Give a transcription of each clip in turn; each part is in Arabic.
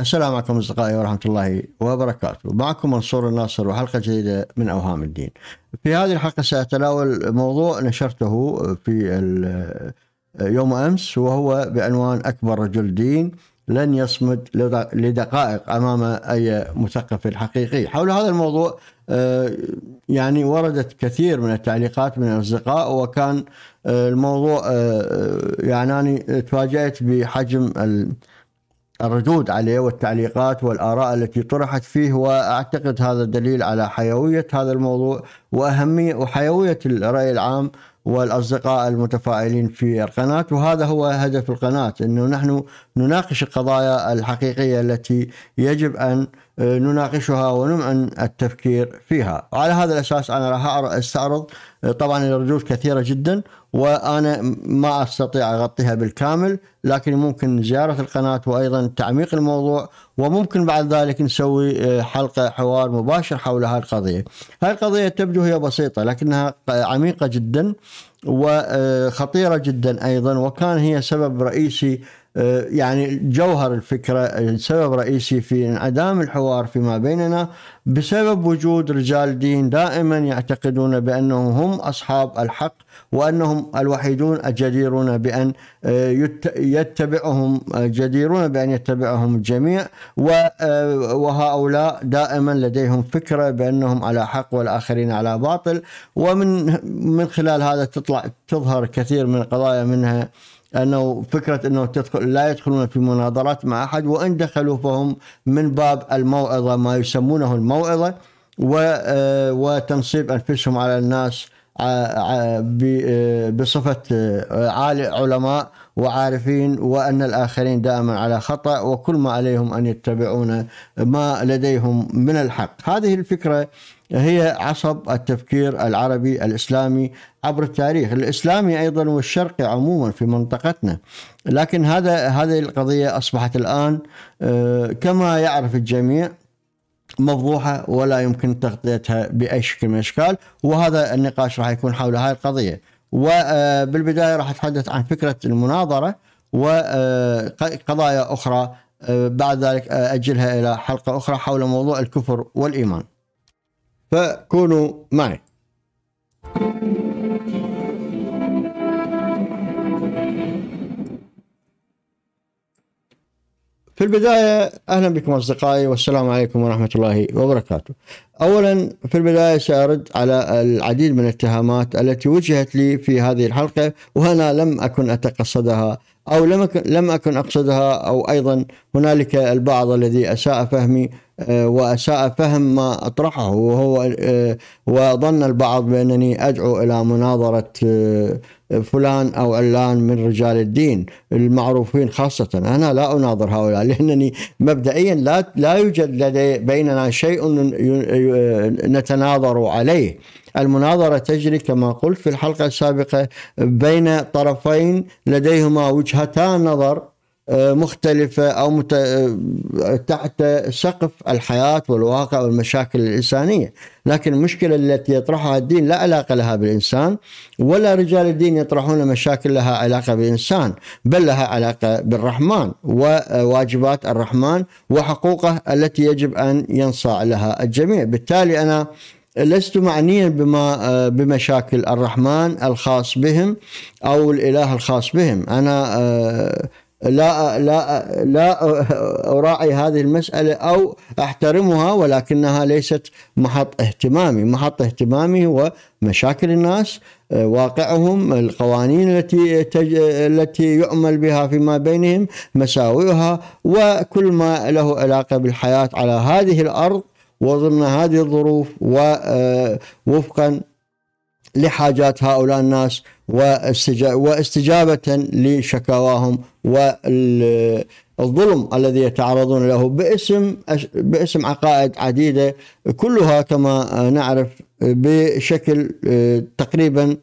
السلام عليكم أصدقائي ورحمة الله وبركاته معكم منصور الناصر وحلقة جديدة من أوهام الدين في هذه الحلقة سأتناول موضوع نشرته في يوم أمس وهو بعنوان أكبر رجل دين لن يصمد لدقائق أمام أي مثقف حقيقي حول هذا الموضوع آه، يعني وردت كثير من التعليقات من الأصدقاء وكان آه، الموضوع آه، يعني تفاجأت بحجم الردود عليه والتعليقات والآراء التي طرحت فيه وأعتقد هذا دليل على حيوية هذا الموضوع وأهمية وحيوية الرأي العام والأصدقاء المتفائلين في القناة وهذا هو هدف القناة أنه نحن نناقش القضايا الحقيقية التي يجب أن آه، نناقشها ونمعن التفكير فيها وعلى هذا الأساس أنا راح أستعرض آه، طبعا الردود كثيرة جدا وأنا ما أستطيع أغطيها بالكامل لكن ممكن زيارة القناة وأيضا تعميق الموضوع وممكن بعد ذلك نسوي آه، حلقة حوار مباشر حول هذه القضية هذه القضية تبدو هي بسيطة لكنها عميقة جدا وخطيرة جدا أيضا وكان هي سبب رئيسي آه، يعني جوهر الفكره السبب الرئيسي في انعدام الحوار فيما بيننا بسبب وجود رجال دين دائما يعتقدون بانهم هم اصحاب الحق وانهم الوحيدون الجديرون بان آه، يتبعهم آه، جديرون بان يتبعهم الجميع وهؤلاء دائما لديهم فكره بانهم على حق والاخرين على باطل ومن من خلال هذا تطلع تظهر كثير من القضايا منها انه فكره انه تدخل لا يدخلون في مناظرات مع احد وان دخلوا فهم من باب الموعظه ما يسمونه الموعظه آه، وتنصيب انفسهم على الناس آه، بصفة آه، علماء وعارفين وأن الآخرين دائما على خطأ وكل ما عليهم أن يتبعون ما لديهم من الحق هذه الفكرة هي عصب التفكير العربي الإسلامي عبر التاريخ الإسلامي أيضا والشرقي عموما في منطقتنا لكن هذا هذه القضية أصبحت الآن آه، كما يعرف الجميع مفضوحه ولا يمكن تغطيتها باي شكل من الاشكال وهذا النقاش راح يكون حول هذه القضيه وبالبدايه آه، راح اتحدث عن فكره المناظره وقضايا آه، اخرى آه، بعد ذلك اجلها الى حلقه اخرى حول موضوع الكفر والايمان فكونوا معي thank you في البداية أهلا بكم أصدقائي والسلام عليكم ورحمة الله وبركاته أولا في البداية سأرد على العديد من الاتهامات التي وجهت لي في هذه الحلقة وهنا لم أكن أتقصدها أو لم أكن, لم أكن أقصدها أو أيضا هنالك البعض الذي أساء فهمي آه، وأساء فهم ما أطرحه وهو آه، وظن البعض بأنني أدعو إلى مناظرة آه، فلان أو علان من رجال الدين المعروفين خاصة أنا لا أناظر هؤلاء لأنني مبدئيا لا, لا يوجد لدي بيننا شيء نتناظر عليه المناظرة تجري كما قلت في الحلقة السابقة بين طرفين لديهما وجهتان نظر مختلفة أو مت... تحت سقف الحياة والواقع والمشاكل الإنسانية لكن المشكلة التي يطرحها الدين لا علاقة لها بالإنسان ولا رجال الدين يطرحون مشاكل لها علاقة بالإنسان بل لها علاقة بالرحمن وواجبات الرحمن وحقوقه التي يجب أن ينصاع لها الجميع بالتالي أنا لست معنيا بما بمشاكل الرحمن الخاص بهم او الاله الخاص بهم انا لا لا لا اراعي هذه المساله او احترمها ولكنها ليست محط اهتمامي، محط اهتمامي هو مشاكل الناس، واقعهم، القوانين التي التي يعمل بها فيما بينهم، مساوئها وكل ما له علاقه بالحياه على هذه الارض وضمن هذه الظروف ووفقا لحاجات هؤلاء الناس واستجابة لشكاواهم والظلم الذي يتعرضون له باسم باسم عقائد عديدة كلها كما نعرف بشكل آه، تقريبا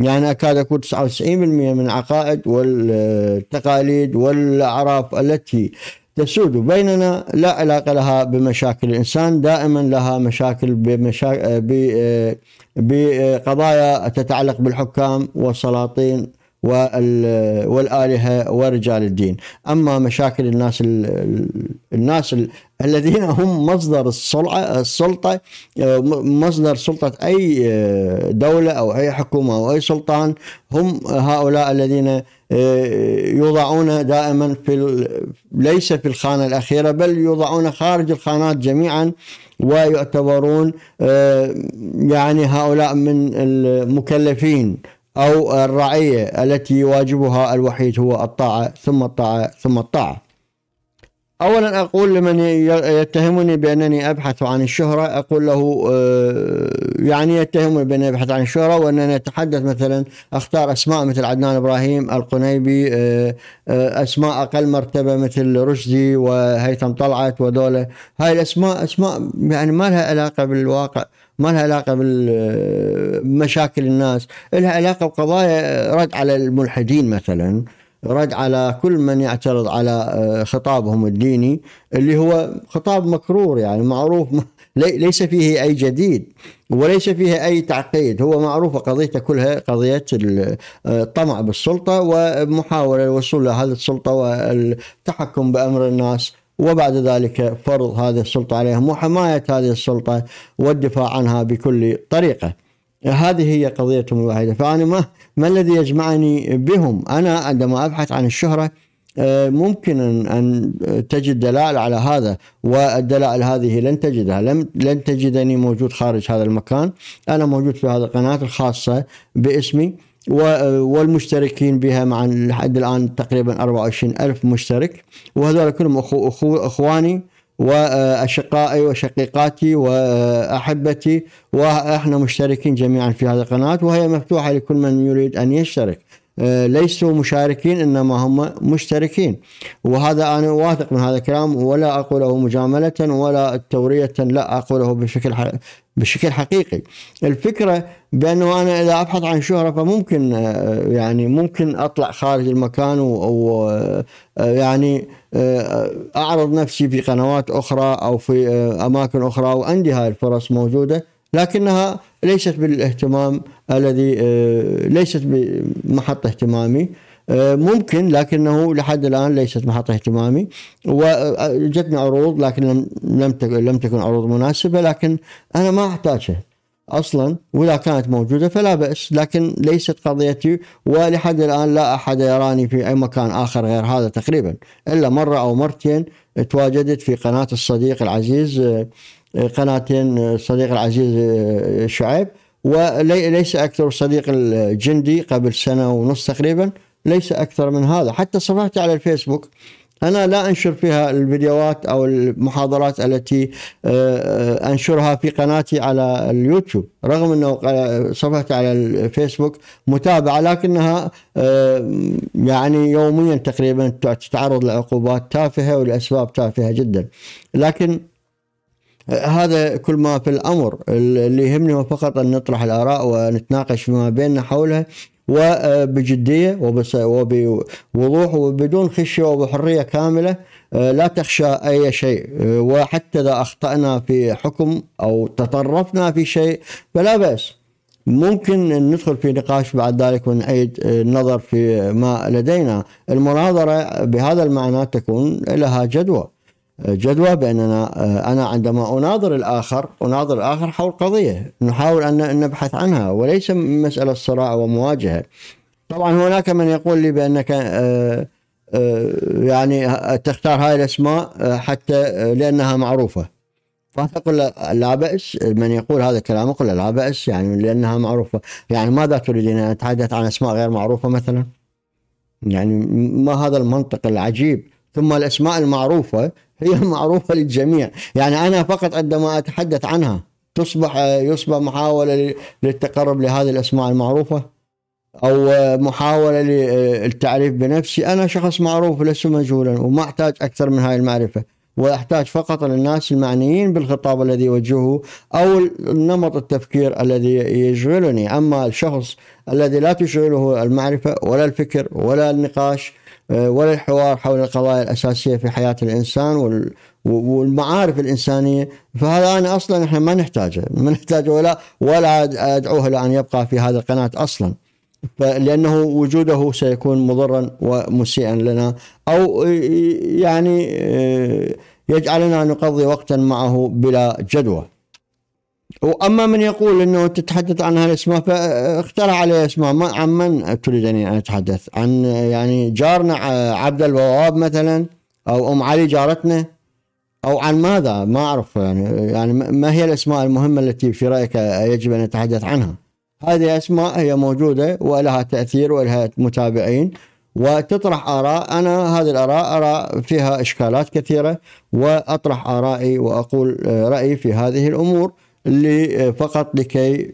يعني اكاد اقول 99% من عقائد والتقاليد والاعراف التي تسود بيننا لا علاقة لها بمشاكل الإنسان دائما لها مشاكل بمشاكل آه، بقضايا تتعلق بالحكام والسلاطين والآلهة ورجال الدين أما مشاكل الناس الناس الذين هم مصدر السلطة مصدر سلطة أي دولة أو أي حكومة أو أي سلطان هم هؤلاء الذين يوضعون دائما في ليس في الخانة الأخيرة بل يوضعون خارج الخانات جميعا ويعتبرون يعني هؤلاء من المكلفين أو الرعية التي واجبها الوحيد هو الطاعة ثم الطاعة ثم الطاعة أولا أقول لمن يتهمني بأنني أبحث عن الشهرة أقول له آه، يعني يتهمني بأنني أبحث عن الشهرة وأنني أتحدث مثلا أختار أسماء مثل عدنان إبراهيم القنيبي آه، آه، أسماء أقل مرتبة مثل رشدي وهيثم طلعت ودولة هاي الأسماء أسماء يعني ما لها علاقة بالواقع ما لها علاقة بمشاكل الناس لها علاقة بقضايا رد على الملحدين مثلا رد على كل من يعترض على آه، خطابهم الديني اللي هو خطاب مكرور يعني معروف ليس فيه اي جديد وليس فيه اي تعقيد هو معروفه قضيته كلها قضيه آه، الطمع بالسلطه ومحاوله الوصول لهذه السلطه والتحكم بامر الناس وبعد ذلك فرض هذه السلطة عليهم وحماية هذه السلطة والدفاع عنها بكل طريقة هذه هي قضيتهم الواحدة فأنا ما, ما الذي يجمعني بهم أنا عندما أبحث عن الشهرة آه، ممكن أن تجد دلائل على هذا والدلائل هذه لن تجدها لم لن تجدني موجود خارج هذا المكان أنا موجود في هذه القناة الخاصة باسمي والمشتركين بها مع لحد الآن تقريبا 24 ألف مشترك وهذول كلهم أخو أخو أخواني وأشقائي آه، وشقيقاتي وأحبتي آه، وإحنا مشتركين جميعا في هذه القناة وهي مفتوحة لكل من يريد أن يشترك آه، ليسوا مشاركين انما هم مشتركين وهذا انا واثق من هذا الكلام ولا اقوله مجامله ولا توريه لا اقوله بشكل بشكل حقيقي الفكره بانه انا اذا ابحث عن شهره فممكن آه، يعني ممكن اطلع خارج المكان او آه، يعني اعرض نفسي في قنوات اخرى او في اماكن اخرى وعندي هاي الفرص موجوده لكنها ليست بالاهتمام الذي آه، ليست بمحط اهتمامي آه، ممكن لكنه لحد الان ليست محط اهتمامي وجتني آه، عروض لكن لم لم تكن عروض مناسبه لكن انا ما احتاجها اصلا واذا كانت موجوده فلا باس لكن ليست قضيتي ولحد الان لا احد يراني في اي مكان اخر غير هذا تقريبا الا مره او مرتين تواجدت في قناه الصديق العزيز قناتين الصديق العزيز آه، شعيب وليس أكثر صديق الجندي قبل سنة ونص تقريبا ليس أكثر من هذا حتى صفحتي على الفيسبوك أنا لا أنشر فيها الفيديوهات أو المحاضرات التي آه، آه، أنشرها في قناتي على اليوتيوب رغم أنه صفحتي على الفيسبوك متابعة لكنها يعني يوميا تقريبا تتعرض لعقوبات تافهة ولأسباب تافهة جدا لكن هذا كل ما في الامر اللي يهمني هو فقط ان نطرح الاراء ونتناقش فيما بيننا حولها وبجديه وبوضوح وبدون خشيه وبحريه كامله آه، لا تخشى اي شيء آه، وحتى اذا اخطانا في حكم او تطرفنا في شيء فلا باس ممكن ندخل في نقاش بعد ذلك ونعيد آه، النظر في ما لدينا المناظره بهذا المعنى تكون لها جدوى جدوى بأننا آه، أنا عندما أناظر الآخر أناظر الآخر حول قضية نحاول أن نبحث عنها وليس مسألة صراع ومواجهة طبعا هناك من يقول لي بأنك آه، آه، يعني تختار هاي الأسماء حتى لأنها معروفة فأقول لا بأس من يقول هذا الكلام أقول لا بأس يعني لأنها معروفة يعني ماذا تريدين أن أتحدث عن أسماء غير معروفة مثلا يعني ما هذا المنطق العجيب ثم الأسماء المعروفة هي معروفة للجميع يعني أنا فقط عندما أتحدث عنها تصبح يصبح محاولة للتقرب لهذه الأسماء المعروفة أو محاولة للتعريف بنفسي أنا شخص معروف لست مجهولا وما أحتاج أكثر من هاي المعرفة وأحتاج فقط للناس المعنيين بالخطاب الذي يوجهه أو نمط التفكير الذي يشغلني أما الشخص الذي لا تشغله المعرفة ولا الفكر ولا النقاش ولا الحوار حول القضايا الأساسية في حياة الإنسان والمعارف الإنسانية فهذا أنا أصلا إحنا ما نحتاجه ما نحتاجه ولا ولا أدعوه لأن يبقى في هذا القناة أصلا لأنه وجوده سيكون مضرا ومسيئا لنا أو يعني آه، يجعلنا نقضي وقتا معه بلا جدوى واما من يقول انه تتحدث عن هالاسماء فاخترع عليه اسماء ما عن من تريد ان اتحدث عن يعني جارنا عبد البواب مثلا او ام علي جارتنا او عن ماذا ما اعرف يعني يعني ما هي الاسماء المهمه التي في رايك يجب ان نتحدث عنها هذه اسماء هي موجوده ولها تاثير ولها متابعين وتطرح آراء أنا هذه الآراء أرى فيها إشكالات كثيرة وأطرح آرائي وأقول رأيي في هذه الأمور اللي آه، فقط لكي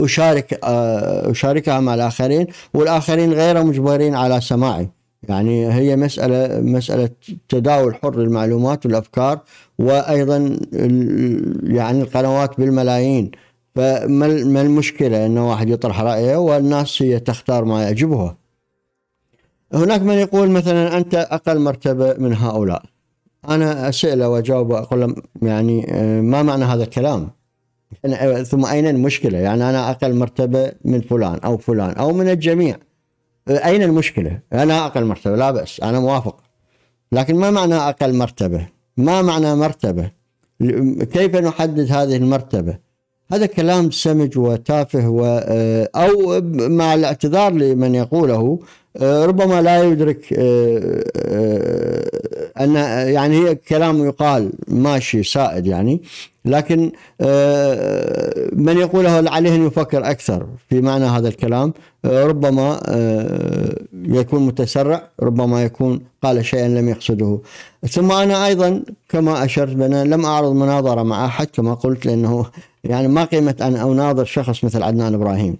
أشارك آه، أشاركها مع الآخرين والآخرين غير مجبرين على سماعي يعني هي مسألة مسألة تداول حر للمعلومات والأفكار وأيضا يعني القنوات بالملايين فما المشكلة أن واحد يطرح رأيه والناس هي تختار ما يعجبها هناك من يقول مثلا أنت أقل مرتبة من هؤلاء انا اساله واجاوب واقول له يعني آه، ما معنى هذا الكلام؟ آه، ثم اين المشكله؟ يعني انا اقل مرتبه من فلان او فلان او من الجميع. آه، اين المشكله؟ انا اقل مرتبه لا باس انا موافق. لكن ما معنى اقل مرتبه؟ ما معنى مرتبه؟ كيف نحدد هذه المرتبه؟ هذا كلام سمج وتافه و او مع الاعتذار لمن يقوله آه، ربما لا يدرك آه، آه، ان يعني هي كلام يقال ماشي سائد يعني لكن من يقوله عليه ان يفكر اكثر في معنى هذا الكلام ربما يكون متسرع ربما يكون قال شيئا لم يقصده ثم انا ايضا كما اشرت بنا لم اعرض مناظره مع احد كما قلت لانه يعني ما قيمه ان اناظر شخص مثل عدنان ابراهيم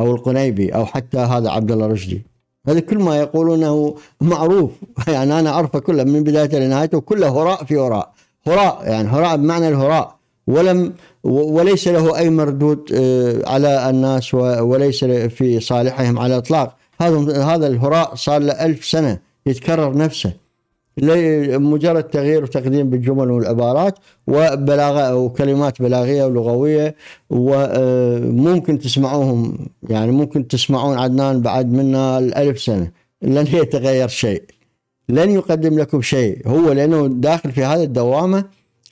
او القنيبي او حتى هذا عبد الله رشدي هذا كل ما يقولونه معروف يعني أنا أعرفه كله من بدايته لنهايته كله هراء في هراء هراء يعني هراء بمعنى الهراء ولم وليس له أي مردود آه، على الناس وليس في صالحهم على الإطلاق هذا هذا الهراء صار له ألف سنة يتكرر نفسه مجرد تغيير وتقديم بالجمل والعبارات وبلاغه وكلمات بلاغيه ولغويه وممكن آه، تسمعوهم يعني ممكن تسمعون عدنان بعد منا الألف سنه لن يتغير شيء لن يقدم لكم شيء هو لانه داخل في هذه الدوامه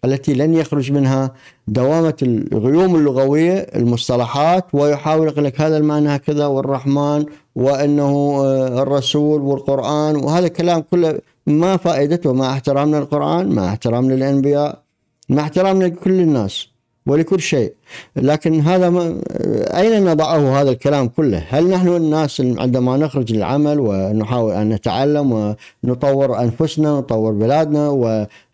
التي لن يخرج منها دوامة الغيوم اللغوية المصطلحات ويحاول يقول لك هذا المعنى هكذا والرحمن وأنه آه، الرسول والقرآن وهذا الكلام كله ما فائدته مع احترامنا للقرآن مع احترامنا للأنبياء مع احترامنا لكل الناس ولكل شيء لكن هذا ما أين نضعه هذا الكلام كله هل نحن الناس عندما نخرج للعمل ونحاول أن نتعلم ونطور أنفسنا ونطور بلادنا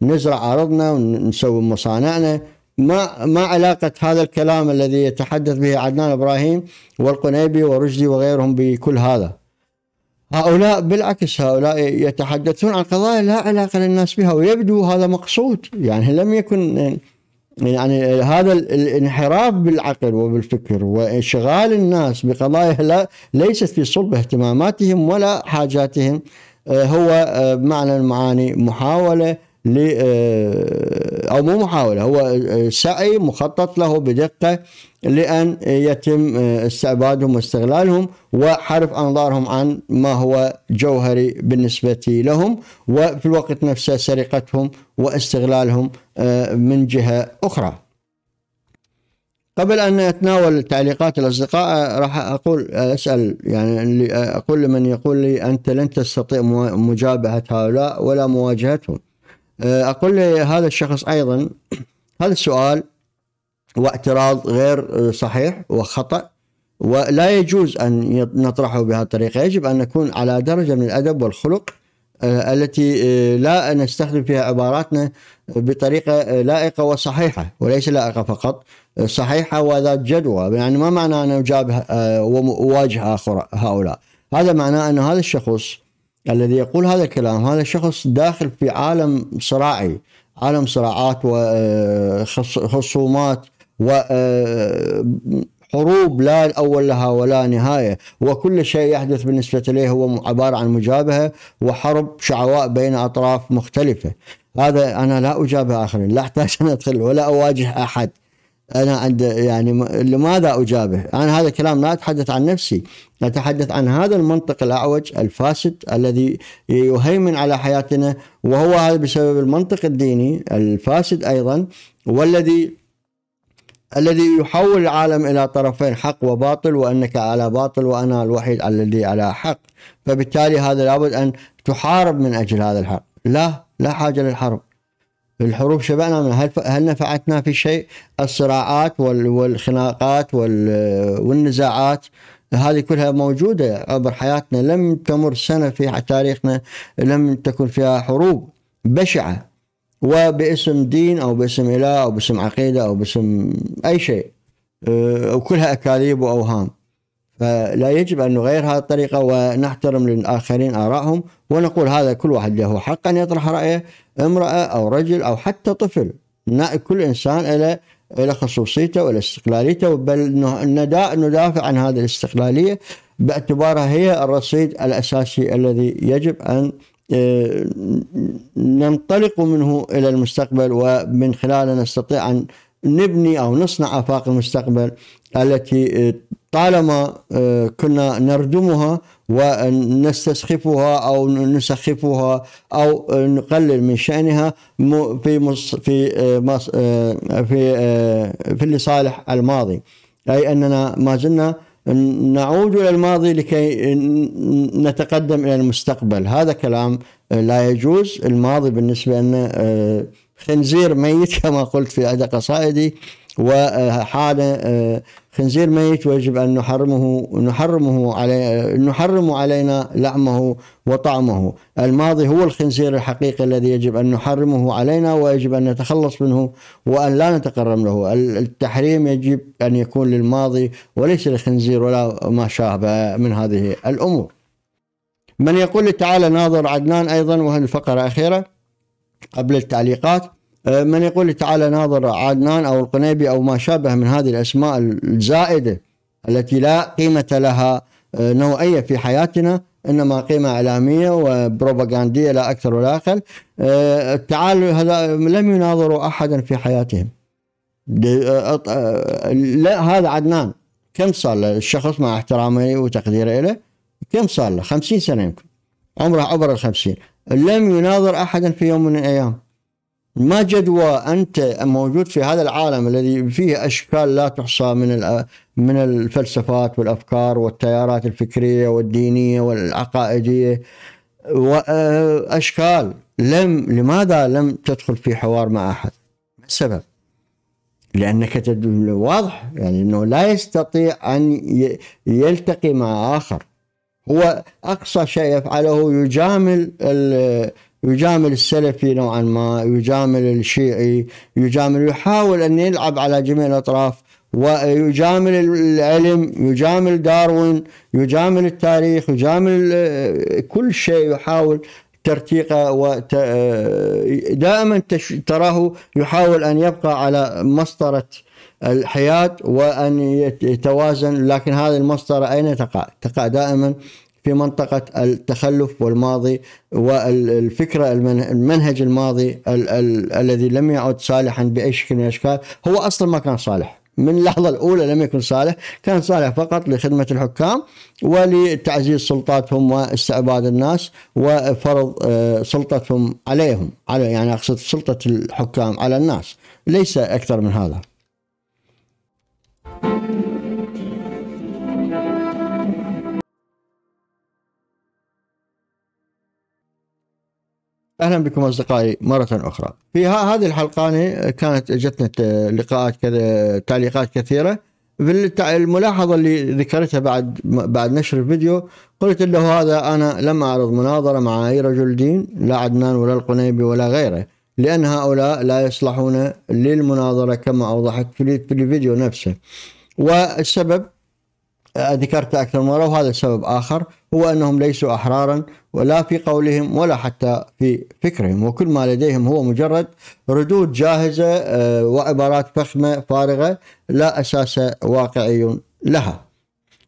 ونزرع أرضنا ونسوي مصانعنا ما ما علاقة هذا الكلام الذي يتحدث به عدنان إبراهيم والقنيبي ورشدي وغيرهم بكل هذا هؤلاء بالعكس هؤلاء يتحدثون عن قضايا لا علاقة للناس بها ويبدو هذا مقصود يعني لم يكن يعني هذا الانحراف بالعقل وبالفكر وانشغال الناس بقضايا لا ليست في صلب اهتماماتهم ولا حاجاتهم آه، هو آه، معنى المعاني محاولة ل آه، او مو محاوله هو سعي مخطط له بدقه لان يتم آه، استعبادهم واستغلالهم وحرف انظارهم عن ما هو جوهري بالنسبه لهم وفي الوقت نفسه سرقتهم واستغلالهم آه، من جهه اخرى. قبل ان اتناول تعليقات الاصدقاء راح اقول اسال يعني اقول لمن يقول لي انت لن تستطيع مجابهه هؤلاء ولا مواجهتهم. آه، اقول لهذا الشخص ايضا هذا السؤال واعتراض غير آه، صحيح وخطأ ولا يجوز أن نطرحه بهذه الطريقة يجب أن نكون على درجة من الأدب والخلق آه، التي لا نستخدم فيها عباراتنا بطريقة لائقة وصحيحة وليس لائقة فقط صحيحة وذات جدوى يعني ما معنى أن أجاب واجه آخر هؤلاء هذا معناه أن هذا الشخص الذي يقول هذا الكلام هذا شخص داخل في عالم صراعي عالم صراعات وخصومات آه، وحروب آه، لا أول لها ولا نهاية وكل شيء يحدث بالنسبة إليه هو عبارة عن مجابهة وحرب شعواء بين أطراف مختلفة هذا أنا لا أجابه آخرين لا أحتاج أن أدخل ولا أواجه أحد انا عند يعني لماذا اجابه؟ انا هذا الكلام لا اتحدث عن نفسي، اتحدث عن هذا المنطق الاعوج الفاسد الذي يهيمن على حياتنا وهو هذا بسبب المنطق الديني الفاسد ايضا والذي الذي يحول العالم الى طرفين حق وباطل وانك على باطل وانا الوحيد الذي على حق، فبالتالي هذا لابد ان تحارب من اجل هذا الحق، لا لا حاجه للحرب. الحروب شبعنا منها هل, هل نفعتنا في شيء الصراعات والخناقات والنزاعات هذه كلها موجودة عبر حياتنا لم تمر سنة في تاريخنا لم تكن فيها حروب بشعة وباسم دين أو باسم إله أو باسم عقيدة أو باسم أي شيء آه، وكلها أكاذيب وأوهام فلا يجب أن نغير هذه الطريقة ونحترم للآخرين آرائهم ونقول هذا كل واحد له حق أن يطرح رأيه امرأة أو رجل أو حتى طفل كل إنسان إلى إلى خصوصيته وإلى استقلاليته بل ندافع عن هذه الاستقلالية باعتبارها هي الرصيد الأساسي الذي يجب أن آه، ننطلق منه إلى المستقبل ومن خلاله نستطيع أن نبني أو نصنع آفاق المستقبل التي آه، طالما آه، كنا نردمها ونستسخفها او نسخفها او نقلل من شانها في في آه، آه، في في لصالح الماضي اي اننا ما زلنا نعود الى الماضي لكي نتقدم الى المستقبل هذا كلام لا يجوز الماضي بالنسبه لنا خنزير ميت كما قلت في احدى قصائدي وحال آه، خنزير ميت ويجب أن نحرمه نحرمه علي نحرم علينا لحمه وطعمه الماضي هو الخنزير الحقيقي الذي يجب أن نحرمه علينا ويجب أن نتخلص منه وأن لا نتقرب له التحريم يجب أن يكون للماضي وليس للخنزير ولا ما شابه من هذه الأمور من يقول تعالى ناظر عدنان أيضا وهذه الفقرة الاخيره قبل التعليقات آه، من يقول تعالى ناظر عدنان أو القنيبي أو ما شابه من هذه الأسماء الزائدة التي لا قيمة لها نوعية آه، في حياتنا إنما قيمة إعلامية وبروباغاندية لا أكثر ولا أقل آه، تعالوا هذا لم يناظروا أحدا في حياتهم لا هذا عدنان كم صار له الشخص مع احترامي وتقديري له كم صار له 50 سنة يمكن عمره عبر الخمسين لم يناظر أحدا في يوم من الأيام ما جدوى انت موجود في هذا العالم الذي فيه اشكال لا تحصى من من الفلسفات والافكار والتيارات الفكريه والدينيه والعقائديه واشكال آه، لم لماذا لم تدخل في حوار مع احد؟ ما السبب؟ لانك واضح يعني انه لا يستطيع ان يلتقي مع اخر هو اقصى شيء يفعله يجامل يجامل السلفي نوعا ما يجامل الشيعي يجامل يحاول أن يلعب على جميع الأطراف ويجامل العلم يجامل داروين يجامل التاريخ يجامل آه، كل شيء يحاول ترتيقه ودائما آه، دائما تراه يحاول أن يبقى على مسطرة الحياة وأن يتوازن لكن هذه المسطرة أين تقع؟ تقع دائما في منطقة التخلف والماضي والفكرة المنهج الماضي ال ال الذي لم يعد صالحا بأي شكل من الأشكال هو أصلا ما كان صالح من اللحظة الأولى لم يكن صالح كان صالح فقط لخدمة الحكام ولتعزيز سلطاتهم واستعباد الناس وفرض آه، سلطتهم عليهم على يعني أقصد سلطة الحكام على الناس ليس أكثر من هذا اهلا بكم اصدقائي مره اخرى في هذه الحلقه كانت اجتنا لقاءات كذا تعليقات كثيره الملاحظه اللي ذكرتها بعد بعد نشر الفيديو قلت له هذا انا لم اعرض مناظره مع اي رجل دين لا عدنان ولا القنيبي ولا غيره لان هؤلاء لا يصلحون للمناظره كما اوضحت في الفيديو نفسه والسبب ذكرته اكثر مره وهذا سبب اخر هو أنهم ليسوا أحرارا ولا في قولهم ولا حتى في فكرهم وكل ما لديهم هو مجرد ردود جاهزة آه، وعبارات فخمة فارغة لا أساس واقعي لها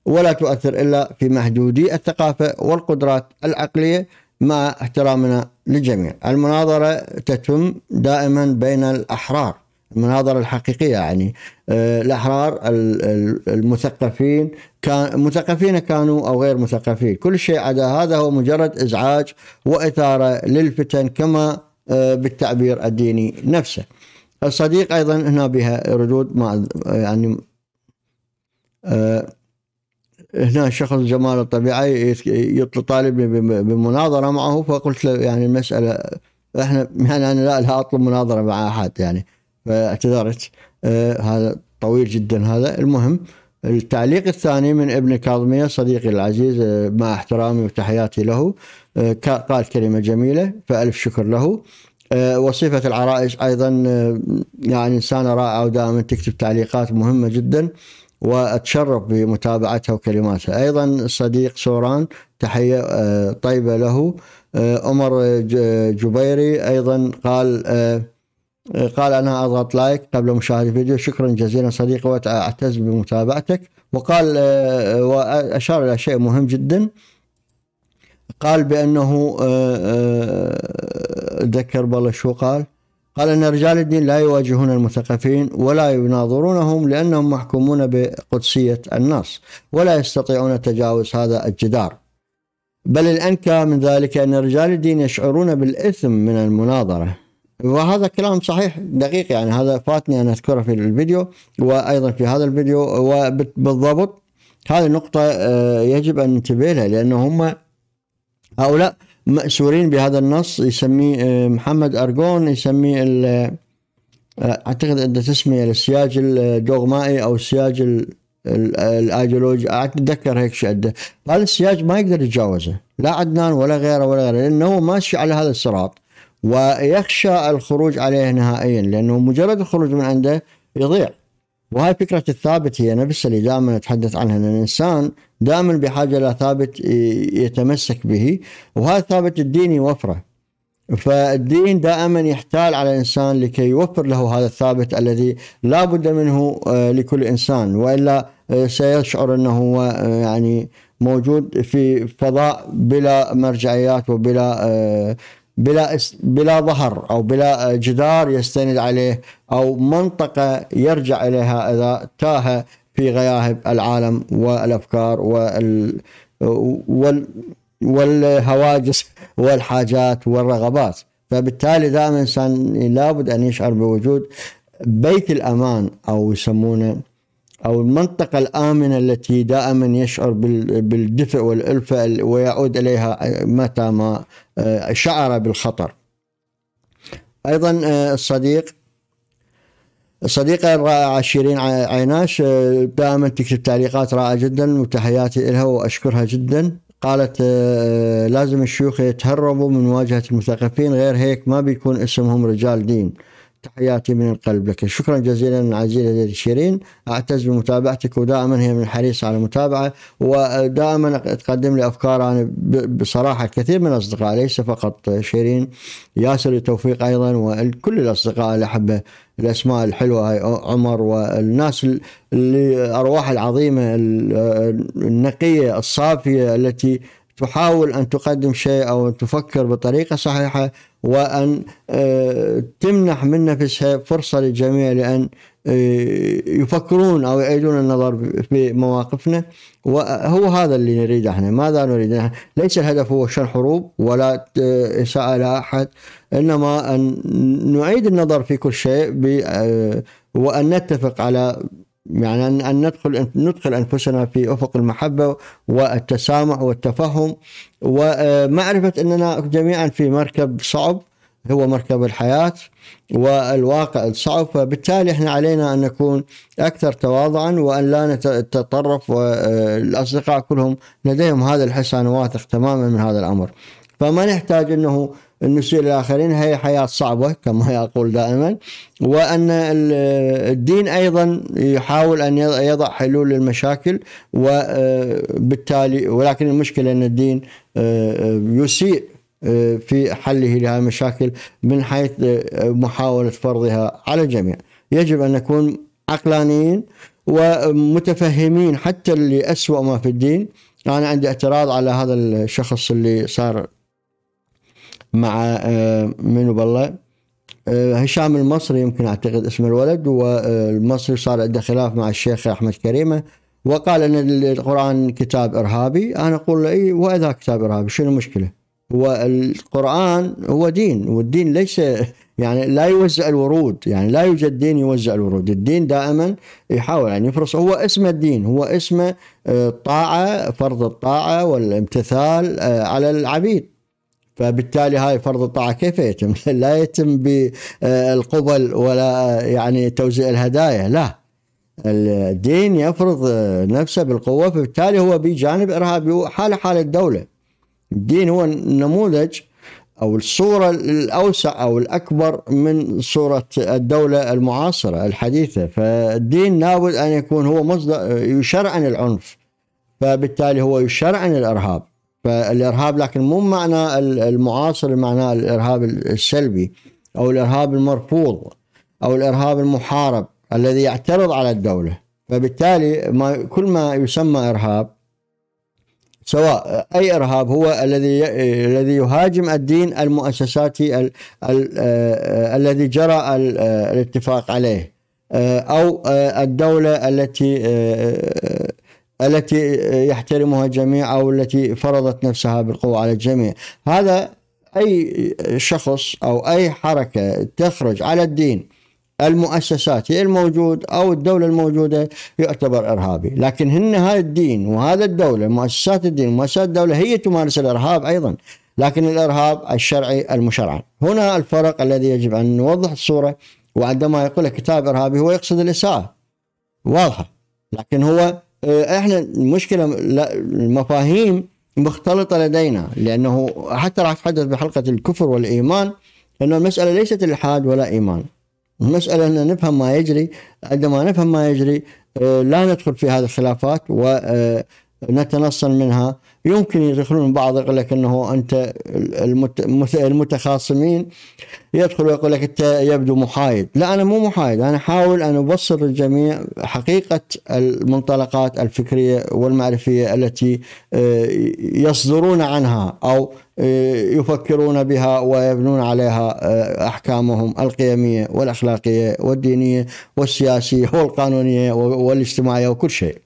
ولا تؤثر إلا في محدودي الثقافة والقدرات العقلية مع احترامنا للجميع المناظرة تتم دائما بين الأحرار المناظرة الحقيقية يعني آه، الأحرار المثقفين كان مثقفين كانوا او غير مثقفين كل شيء عدا هذا هو مجرد ازعاج واثاره للفتن كما آه، بالتعبير الديني نفسه الصديق ايضا هنا بها ردود ما يعني آه، هنا شخص جمال الطبيعه يطالبني بمناظره معه فقلت له يعني المساله احنا يعني انا لا, لا اطلب مناظره مع احد يعني فاعتذرت آه، هذا طويل جدا هذا المهم التعليق الثاني من ابن كاظمية صديقي العزيز آه، مع احترامي وتحياتي له آه، قال كلمة جميلة فألف شكر له آه، وصفة العرائش أيضا يعني إنسانة رائعة ودائما تكتب تعليقات مهمة جدا وأتشرف بمتابعتها وكلماتها أيضا صديق سوران تحية طيبة له عمر جبيري أيضا قال قال أنا أضغط لايك قبل مشاهدة الفيديو شكرا جزيلا صديقي وأعتز بمتابعتك وقال وأشار آه، آه، إلى شيء مهم جدا قال بأنه آه، ذكر بالله شو قال قال أن رجال الدين لا يواجهون المثقفين ولا يناظرونهم لأنهم محكومون بقدسية الناس ولا يستطيعون تجاوز هذا الجدار بل الأنكى من ذلك أن رجال الدين يشعرون بالإثم من المناظرة وهذا كلام صحيح دقيق يعني هذا فاتني انا اذكره في الفيديو وايضا في هذا الفيديو وبالضبط هذه النقطة آه، يجب ان ننتبه لها لانه هم هؤلاء مأسورين بهذا النص يسميه آه، محمد ارجون يسميه آه، اعتقد عنده تسمية السياج الدوغمائي او السياج الايديولوجي اتذكر هيك شيء هذا السياج ما يقدر يتجاوزه لا عدنان ولا غيره ولا غيره لانه ماشي على هذا الصراط ويخشى الخروج عليه نهائيا لانه مجرد الخروج من عنده يضيع وهاي فكرة الثابت هي نفسها اللي دائما نتحدث عنها ان الانسان دائما بحاجة الى ثابت يتمسك به وهذا الثابت الدين يوفره فالدين دائما يحتال على الانسان لكي يوفر له هذا الثابت الذي لا بد منه آه، لكل انسان والا آه، سيشعر انه هو آه، يعني موجود في فضاء بلا مرجعيات وبلا بلا بلا ظهر او بلا جدار يستند عليه او منطقه يرجع اليها اذا تاه في غياهب العالم والافكار وال والهواجس والحاجات والرغبات فبالتالي دائما الانسان لابد ان يشعر بوجود بيت الامان او يسمونه أو المنطقة الآمنة التي دائما يشعر بالدفء والألفة ويعود إليها متى ما آه، شعر بالخطر أيضا آه، الصديق الصديقة الرائعة شيرين عيناش آه، دائما تكتب تعليقات رائعة جدا وتحياتي لها وأشكرها جدا قالت لازم الشيوخ يتهربوا من مواجهة المثقفين غير هيك ما بيكون اسمهم رجال دين تحياتي من القلب لك شكرا جزيلا عزيزي شيرين أعتز بمتابعتك ودائما هي من الحريص على المتابعة ودائما تقدم لي أفكار أنا بصراحة الكثير من الأصدقاء ليس فقط شيرين ياسر التوفيق أيضا وكل الأصدقاء الأحبة الأسماء الحلوة هاي عمر والناس اللي أرواح العظيمة النقية الصافية التي تحاول أن تقدم شيء أو تفكر بطريقة صحيحة وأن آه، تمنح من نفسها فرصة للجميع لأن آه، يفكرون أو يعيدون النظر في مواقفنا وهو هذا اللي نريده احنا ماذا نريد احنا ليس الهدف هو شن حروب ولا آه، إساءة لأحد إنما أن نعيد النظر في كل شيء وأن نتفق على يعني أن ندخل ندخل أنفسنا في أفق المحبة والتسامح والتفهم ومعرفة أننا جميعا في مركب صعب هو مركب الحياة والواقع الصعب فبالتالي احنا علينا أن نكون أكثر تواضعا وأن لا نتطرف والأصدقاء كلهم لديهم هذا الحس أنا واثق تماما من هذا الأمر فما نحتاج أنه النسيء للآخرين هي حياة صعبة كما يقول دائما وأن الدين أيضا يحاول أن يضع حلول للمشاكل وبالتالي آه، ولكن المشكلة أن الدين آه، آه، يسيء في حله لهذه المشاكل من حيث محاولة فرضها على الجميع يجب أن نكون عقلانيين ومتفهمين حتى اللي أسوأ ما في الدين أنا عندي اعتراض على هذا الشخص اللي صار مع آه، منو بالله آه، هشام المصري يمكن اعتقد اسم الولد والمصري آه، صار عنده خلاف مع الشيخ احمد كريمه وقال ان القران كتاب ارهابي انا اقول له اي واذا كتاب ارهابي شنو المشكله؟ هو القران هو دين والدين ليس يعني لا يوزع الورود يعني لا يوجد دين يوزع الورود الدين دائما يحاول يعني يفرص هو اسمه الدين هو اسمه الطاعه فرض الطاعه والامتثال على العبيد فبالتالي هاي فرض الطاعة كيف يتم لا يتم بالقبل ولا يعني توزيع الهدايا لا الدين يفرض نفسه بالقوة فبالتالي هو بجانب إرهابي حالة حال الدولة الدين هو النموذج أو الصورة الأوسع أو الأكبر من صورة الدولة المعاصرة الحديثة فالدين لابد أن يكون هو مصدر يشرعن العنف فبالتالي هو يشرعن الإرهاب فالارهاب لكن مو معنى المعاصر معناه الارهاب السلبي او الارهاب المرفوض او الارهاب المحارب الذي يعترض على الدوله فبالتالي ما كل ما يسمى ارهاب سواء اي ارهاب هو الذي الذي يهاجم الدين المؤسساتي آه، الذي جرى آه، الاتفاق عليه آه، او الدوله التي التي يحترمها الجميع او التي فرضت نفسها بالقوه على الجميع، هذا اي شخص او اي حركه تخرج على الدين المؤسساتي الموجود او الدوله الموجوده يعتبر ارهابي، لكن هن هذا الدين وهذا الدوله مؤسسات الدين مؤسسات الدوله هي تمارس الارهاب ايضا، لكن الارهاب الشرعي المشرع، هنا الفرق الذي يجب ان نوضح الصوره وعندما يقول كتاب ارهابي هو يقصد الاساءه واضحه، لكن هو آه، احنا المشكله المفاهيم مختلطه لدينا لانه حتى راح اتحدث بحلقه الكفر والايمان انه المساله ليست الحاد ولا ايمان المساله ان نفهم ما يجري عندما نفهم ما يجري آه، لا ندخل في هذه الخلافات و آه، نتنصل منها يمكن يدخلون بعض يقول لك انه انت المتخاصمين يدخل ويقول لك انت يبدو محايد لا انا مو محايد انا احاول ان ابسط الجميع حقيقه المنطلقات الفكريه والمعرفيه التي آه، يصدرون عنها او آه، يفكرون بها ويبنون عليها آه، احكامهم القيميه والاخلاقيه والدينيه والسياسيه والقانونيه والاجتماعيه وكل شيء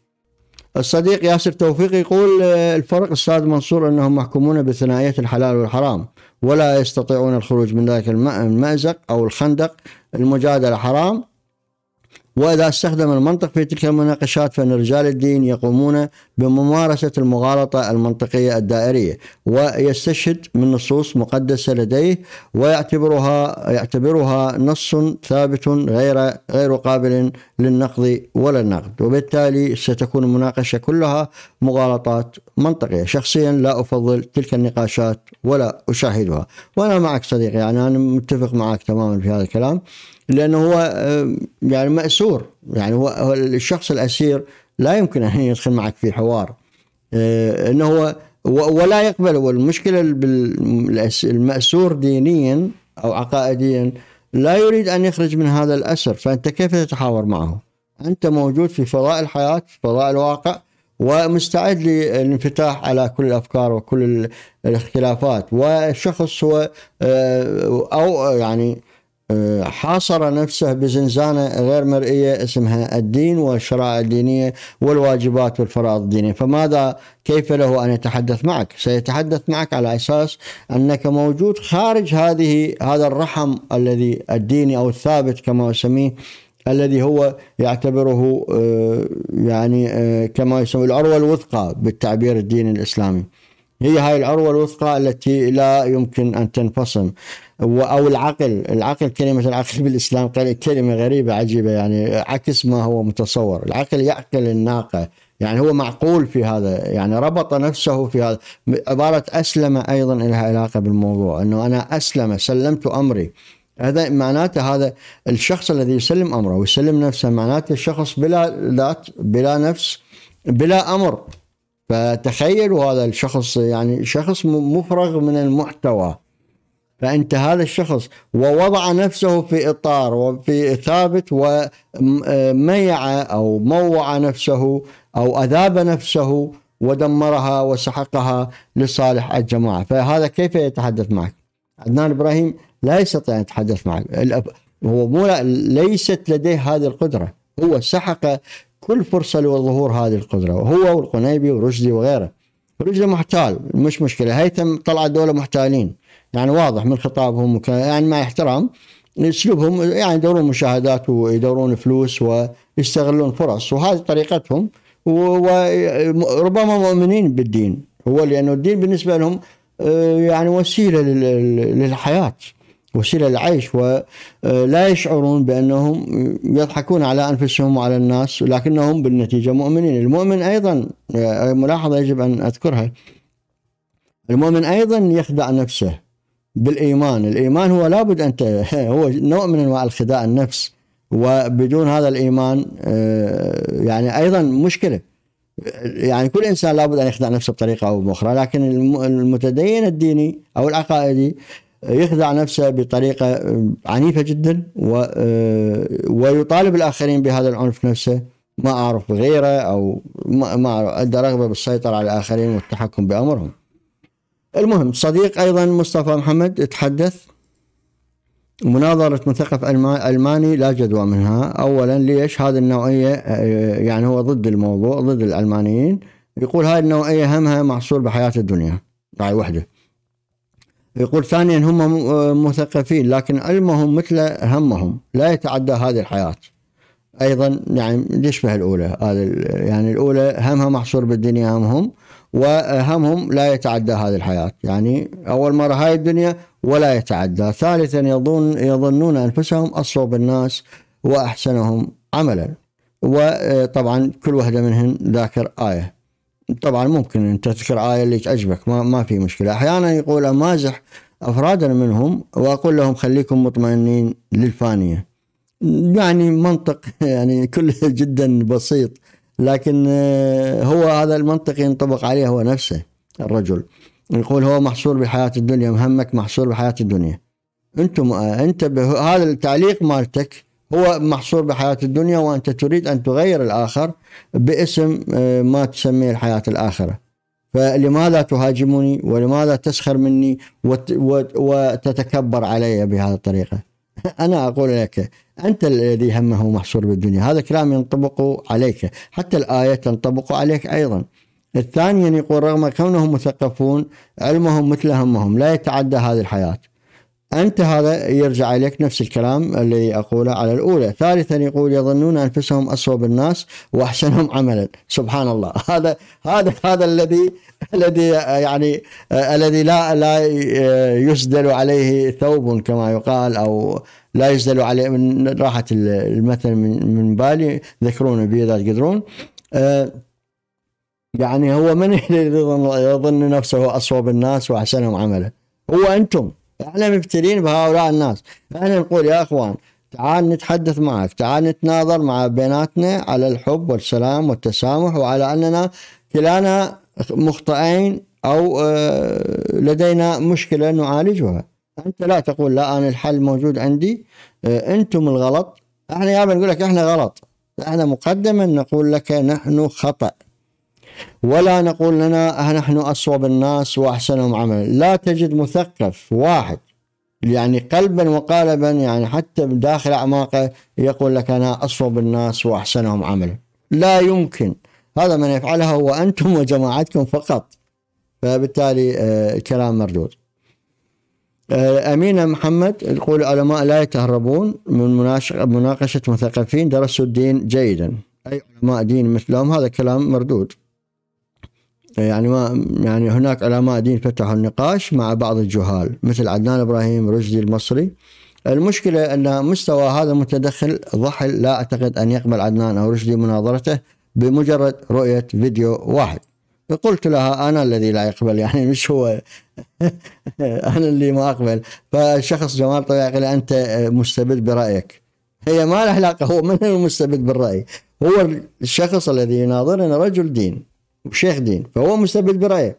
الصديق ياسر توفيق يقول آه، الفرق استاذ منصور انهم محكومون بثنائيه الحلال والحرام ولا يستطيعون الخروج من ذلك المأزق او الخندق المجادله حرام وإذا استخدم المنطق في تلك المناقشات فإن رجال الدين يقومون بممارسة المغالطة المنطقية الدائرية ويستشهد من نصوص مقدسة لديه ويعتبرها يعتبرها نص ثابت غير غير قابل للنقض ولا النقد وبالتالي ستكون المناقشة كلها مغالطات منطقية شخصيا لا أفضل تلك النقاشات ولا أشاهدها وأنا معك صديقي يعني أنا متفق معك تماما في هذا الكلام لأنه هو آه، يعني مأسور يعني هو الشخص الأسير لا يمكن أن يدخل معك في حوار آه، أنه هو ولا يقبل والمشكلة المأسور دينيا أو عقائديا لا يريد أن يخرج من هذا الأسر فأنت كيف تتحاور معه أنت موجود في فضاء الحياة في فضاء الواقع ومستعد للانفتاح على كل الافكار وكل الاختلافات والشخص هو آه، او يعني حاصر نفسه بزنزانة غير مرئية اسمها الدين والشرائع الدينية والواجبات والفرائض الدينية فماذا كيف له أن يتحدث معك سيتحدث معك على أساس أنك موجود خارج هذه هذا الرحم الذي الديني أو الثابت كما أسميه الذي هو يعتبره آه، يعني آه، كما يسمى العروة الوثقى بالتعبير الديني الإسلامي هي هاي العروة الوثقى التي لا يمكن أن تنفصل او العقل العقل كلمه العقل بالاسلام كلمه غريبه عجيبه يعني عكس ما هو متصور العقل يعقل الناقه يعني هو معقول في هذا يعني ربط نفسه في هذا عباره اسلم ايضا لها علاقه بالموضوع انه انا اسلم سلمت امري هذا معناته هذا الشخص الذي يسلم امره ويسلم نفسه معناته الشخص بلا ذات بلا نفس بلا امر فتخيلوا هذا الشخص يعني شخص مفرغ من المحتوى فأنت هذا الشخص ووضع نفسه في إطار وفي ثابت وميع أو موع نفسه أو أذاب نفسه ودمرها وسحقها لصالح الجماعة فهذا كيف يتحدث معك عدنان إبراهيم لا يستطيع أن يتحدث معك هو مو ليست لديه هذه القدرة هو سحق كل فرصة لظهور هذه القدرة هو والقنيبي ورشدي وغيره رشدي محتال مش مشكلة هيثم طلع دولة محتالين يعني واضح من خطابهم يعني مع احترام اسلوبهم يعني يدورون مشاهدات ويدورون فلوس ويستغلون فرص وهذه طريقتهم وربما مؤمنين بالدين هو لانه الدين بالنسبه لهم آه، يعني وسيله للحياه وسيله للعيش ولا آه، يشعرون بانهم يضحكون على انفسهم وعلى الناس لكنهم بالنتيجه مؤمنين، المؤمن ايضا آه، ملاحظه يجب ان اذكرها المؤمن ايضا يخدع نفسه بالايمان، الايمان هو لابد انت هو نوع من انواع الخداع النفس وبدون هذا الايمان آه، يعني ايضا مشكله يعني كل انسان لابد ان يخدع نفسه بطريقه او باخرى، لكن المتدين الديني او العقائدي يخدع نفسه بطريقه آه، عنيفه جدا آه، ويطالب الاخرين بهذا العنف نفسه ما اعرف غيره او ما عنده رغبه بالسيطره على الاخرين والتحكم بامرهم. المهم صديق أيضا مصطفى محمد تحدث مناظرة مثقف ألماني لا جدوى منها أولا ليش هذه النوعية آه، يعني هو ضد الموضوع ضد الألمانيين يقول هاي النوعية همها محصول بحياة الدنيا راي وحده يقول ثانيا هم آه، مثقفين لكن علمهم مثل همهم لا يتعدى هذه الحياة أيضا يعني يشبه الأولى هذا يعني الأولى همها محصور بالدنيا همهم وهمهم لا يتعدى هذه الحياة يعني أول مرة هاي الدنيا ولا يتعدى ثالثا يظن يظنون أنفسهم أصوب الناس وأحسنهم عملا وطبعا آه، كل واحدة منهن ذاكر آية طبعا ممكن أن تذكر آية اللي تعجبك ما, ما في مشكلة أحيانا يقول أمازح أفرادا منهم وأقول لهم خليكم مطمئنين للفانية يعني منطق يعني كل جدا بسيط لكن آه، هو هذا المنطق ينطبق عليه هو نفسه الرجل يقول هو محصور بحياة الدنيا مهمك محصور بحياة الدنيا انتم انت آه، هذا التعليق مالتك هو محصور بحياة الدنيا وانت تريد ان تغير الاخر باسم آه، ما تسميه الحياة الاخرة فلماذا تهاجمني ولماذا تسخر مني وتتكبر علي بهذه الطريقة أنا أقول لك أنت الذي همه محصور بالدنيا هذا كلام ينطبق عليك حتى الآية تنطبق عليك أيضا الثاني يقول رغم كونهم مثقفون علمهم مثل همهم لا يتعدى هذه الحياة أنت هذا يرجع إليك نفس الكلام الذي أقوله على الأولى ثالثا يقول يظنون أنفسهم أصوب الناس وأحسنهم عملا سبحان الله هذا هذا هذا الذي الذي يعني الذي لا لا يسدل عليه ثوب كما يقال أو لا يزدلوا عليه من راحة المثل من بالي ذكرون به اذا تقدرون آه، يعني هو من يظن نفسه أصوب الناس وأحسنهم عملا هو أنتم احنا مبتلين بهؤلاء الناس احنا نقول يا اخوان تعال نتحدث معك تعال نتناظر مع بيناتنا على الحب والسلام والتسامح وعلى أننا كلانا مخطئين أو آه، لدينا مشكلة نعالجها انت لا تقول لا انا الحل موجود عندي آه، انتم الغلط احنا يا نقول لك احنا غلط احنا مقدما نقول لك نحن خطأ ولا نقول لنا نحن أصوب الناس وأحسنهم عملا لا تجد مثقف واحد يعني قلبا وقالبا يعني حتى داخل أعماقه يقول لك أنا أصوب الناس وأحسنهم عملا لا يمكن هذا من يفعلها هو أنتم وجماعتكم فقط فبالتالي آه، الكلام مردود آه، أمينة محمد يقول العلماء لا يتهربون من مناقشة مثقفين درسوا الدين جيدا أي علماء دين مثلهم هذا كلام مردود يعني ما يعني هناك علماء دين فتحوا النقاش مع بعض الجهال مثل عدنان إبراهيم رشدي المصري المشكلة أن مستوى هذا المتدخل ضحل لا أعتقد أن يقبل عدنان أو رشدي مناظرته بمجرد رؤية فيديو واحد فقلت لها أنا الذي لا يقبل يعني مش هو أنا اللي ما أقبل فالشخص جمال طلع قال أنت مستبد برأيك هي ما لها علاقة هو من المستبد بالرأي هو الشخص الذي يناظرنا رجل دين وشيخ دين فهو مستبد برأيه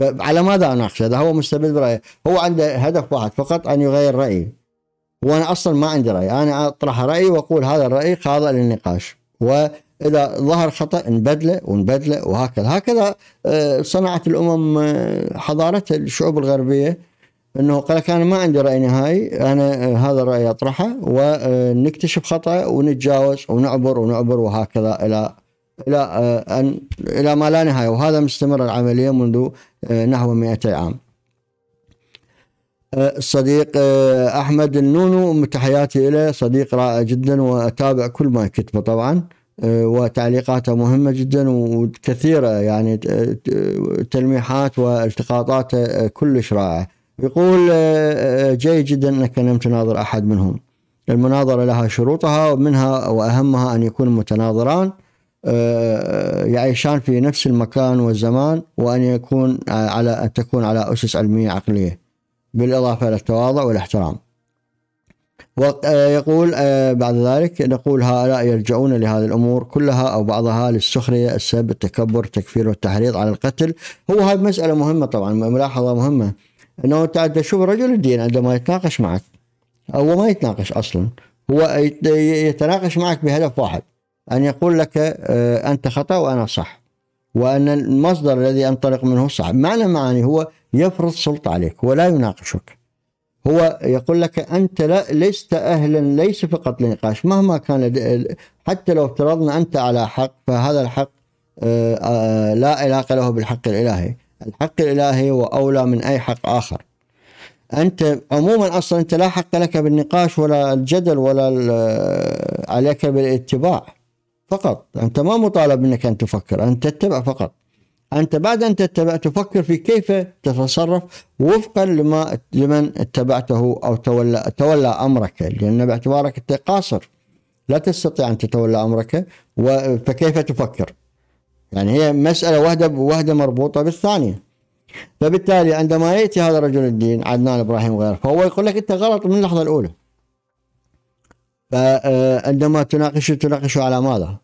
على ماذا اناقش هذا هو مستبد برايه هو عنده هدف واحد فقط ان يغير رايي وانا اصلا ما عندي راي انا اطرح رايي واقول هذا الراي خاضع للنقاش و إذا ظهر خطأ نبدله ونبدله وهكذا هكذا آه، صنعت الأمم آه، حضارتها الشعوب الغربية انه قال لك انا ما عندي راي نهائي انا آه، هذا الراي اطرحه ونكتشف خطا ونتجاوز ونعبر ونعبر وهكذا الى الى ان الى ما لا نهايه وهذا مستمر العمليه منذ نحو 200 عام. الصديق احمد النونو تحياتي له صديق رائع جدا واتابع كل ما يكتبه طبعا. آه، وتعليقاته مهمة جدا وكثيرة يعني آه، آه، تلميحات والتقاطات كلش رائعة يقول جيد جدا أنك لم تناظر أحد منهم المناظرة لها شروطها ومنها وأهمها أن يكون متناظران يعيشان في نفس المكان والزمان وأن يكون على أن تكون على أسس علمية عقلية بالإضافة إلى التواضع والاحترام ويقول آه، آه، بعد ذلك نقول هؤلاء يلجؤون لهذه الامور كلها او بعضها للسخريه، السب، التكبر، التكفير والتحريض على القتل، هو هذه مساله مهمه طبعا ملاحظه مهمه انه انت تشوف رجل الدين عندما يتناقش معك هو ما يتناقش اصلا هو يتناقش معك بهدف واحد ان يقول لك آه، انت خطا وانا صح وان المصدر الذي انطلق منه صح، معنى معاني هو يفرض سلطه عليك ولا يناقشك. هو يقول لك أنت لا لست أهلا ليس فقط للنقاش مهما كان حتى لو افترضنا أنت على حق فهذا الحق آه، آه، لا علاقة له بالحق الإلهي الحق الإلهي هو أولى من أي حق آخر أنت عموما أصلا أنت لا حق لك بالنقاش ولا الجدل ولا آه، عليك بالاتباع فقط أنت ما مطالب منك أن تفكر أن تتبع فقط أنت بعد أن تتبع تفكر في كيف تتصرف وفقا لما لمن اتبعته أو تولى تولى أمرك لأن باعتبارك أنت قاصر لا تستطيع أن تتولى أمرك فكيف تفكر يعني هي مسألة واحدة بواحده مربوطة بالثانية فبالتالي عندما يأتي هذا رجل الدين عدنان إبراهيم وغيره فهو يقول لك أنت غلط من اللحظة الأولى فعندما آه، تناقشه تناقشه على ماذا؟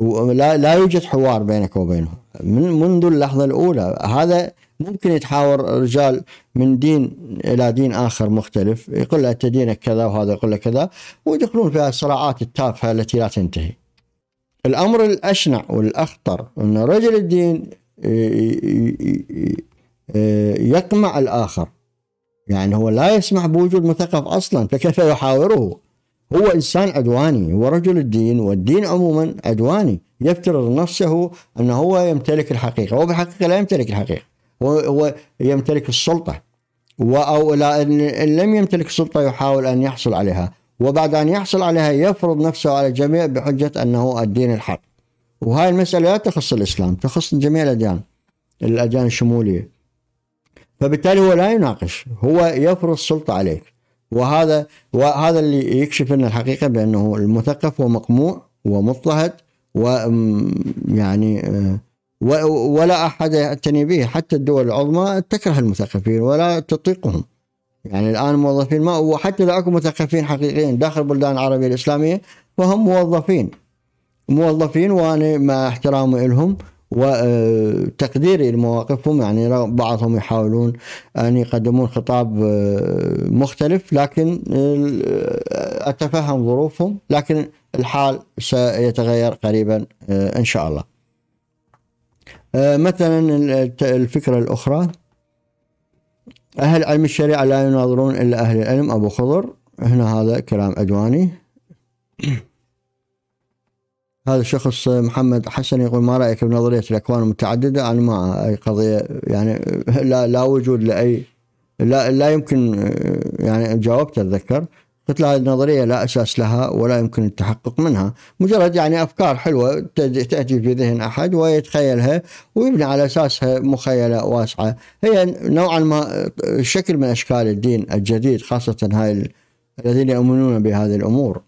ولا لا يوجد حوار بينك وبينه من منذ اللحظة الأولى هذا ممكن يتحاور رجال من دين إلى دين آخر مختلف يقول له أنت دينك كذا وهذا يقول له كذا ويدخلون في الصراعات التافهة التي لا تنتهي الأمر الأشنع والأخطر أن رجل الدين آه، آه، آه، يقمع الآخر يعني هو لا يسمح بوجود مثقف أصلا فكيف يحاوره هو إنسان عدواني هو رجل الدين والدين عموما عدواني يفترض نفسه أنه هو يمتلك الحقيقة هو بالحقيقة لا يمتلك الحقيقة هو, هو يمتلك السلطة أو إن لم يمتلك السلطة يحاول أن يحصل عليها وبعد أن يحصل عليها يفرض نفسه على الجميع بحجة أنه الدين الحق وهاي المسألة لا تخص الإسلام تخص جميع الأديان الأديان الشمولية فبالتالي هو لا يناقش هو يفرض سلطة عليك وهذا وهذا اللي يكشف لنا الحقيقه بانه المثقف هو مقموع ومضطهد و يعني آه، ولا احد يعتني به حتى الدول العظمى تكره المثقفين ولا تطيقهم يعني الان موظفين ما وحتى لو اكو مثقفين حقيقيين داخل بلدان العربيه الاسلاميه فهم موظفين موظفين وانا مع احترامي لهم وتقديري لمواقفهم يعني بعضهم يحاولون أن يقدمون خطاب آه، مختلف لكن آه، أتفهم ظروفهم لكن الحال سيتغير قريبا آه، إن شاء الله مثلا الفكرة الأخرى أهل علم الشريعة لا يناظرون إلا أهل العلم أبو خضر هنا هذا كلام أدواني هذا الشخص محمد حسن يقول ما رايك بنظريه الاكوان المتعدده انا ما اي قضيه يعني لا لا وجود لاي لا لا يمكن يعني جاوبت اتذكر قلت له هذه النظريه لا اساس لها ولا يمكن التحقق منها مجرد يعني افكار حلوه تاتي في ذهن احد ويتخيلها ويبني على اساسها مخيله واسعه هي نوعا ما شكل من اشكال الدين الجديد خاصه هاي الذين يؤمنون بهذه الامور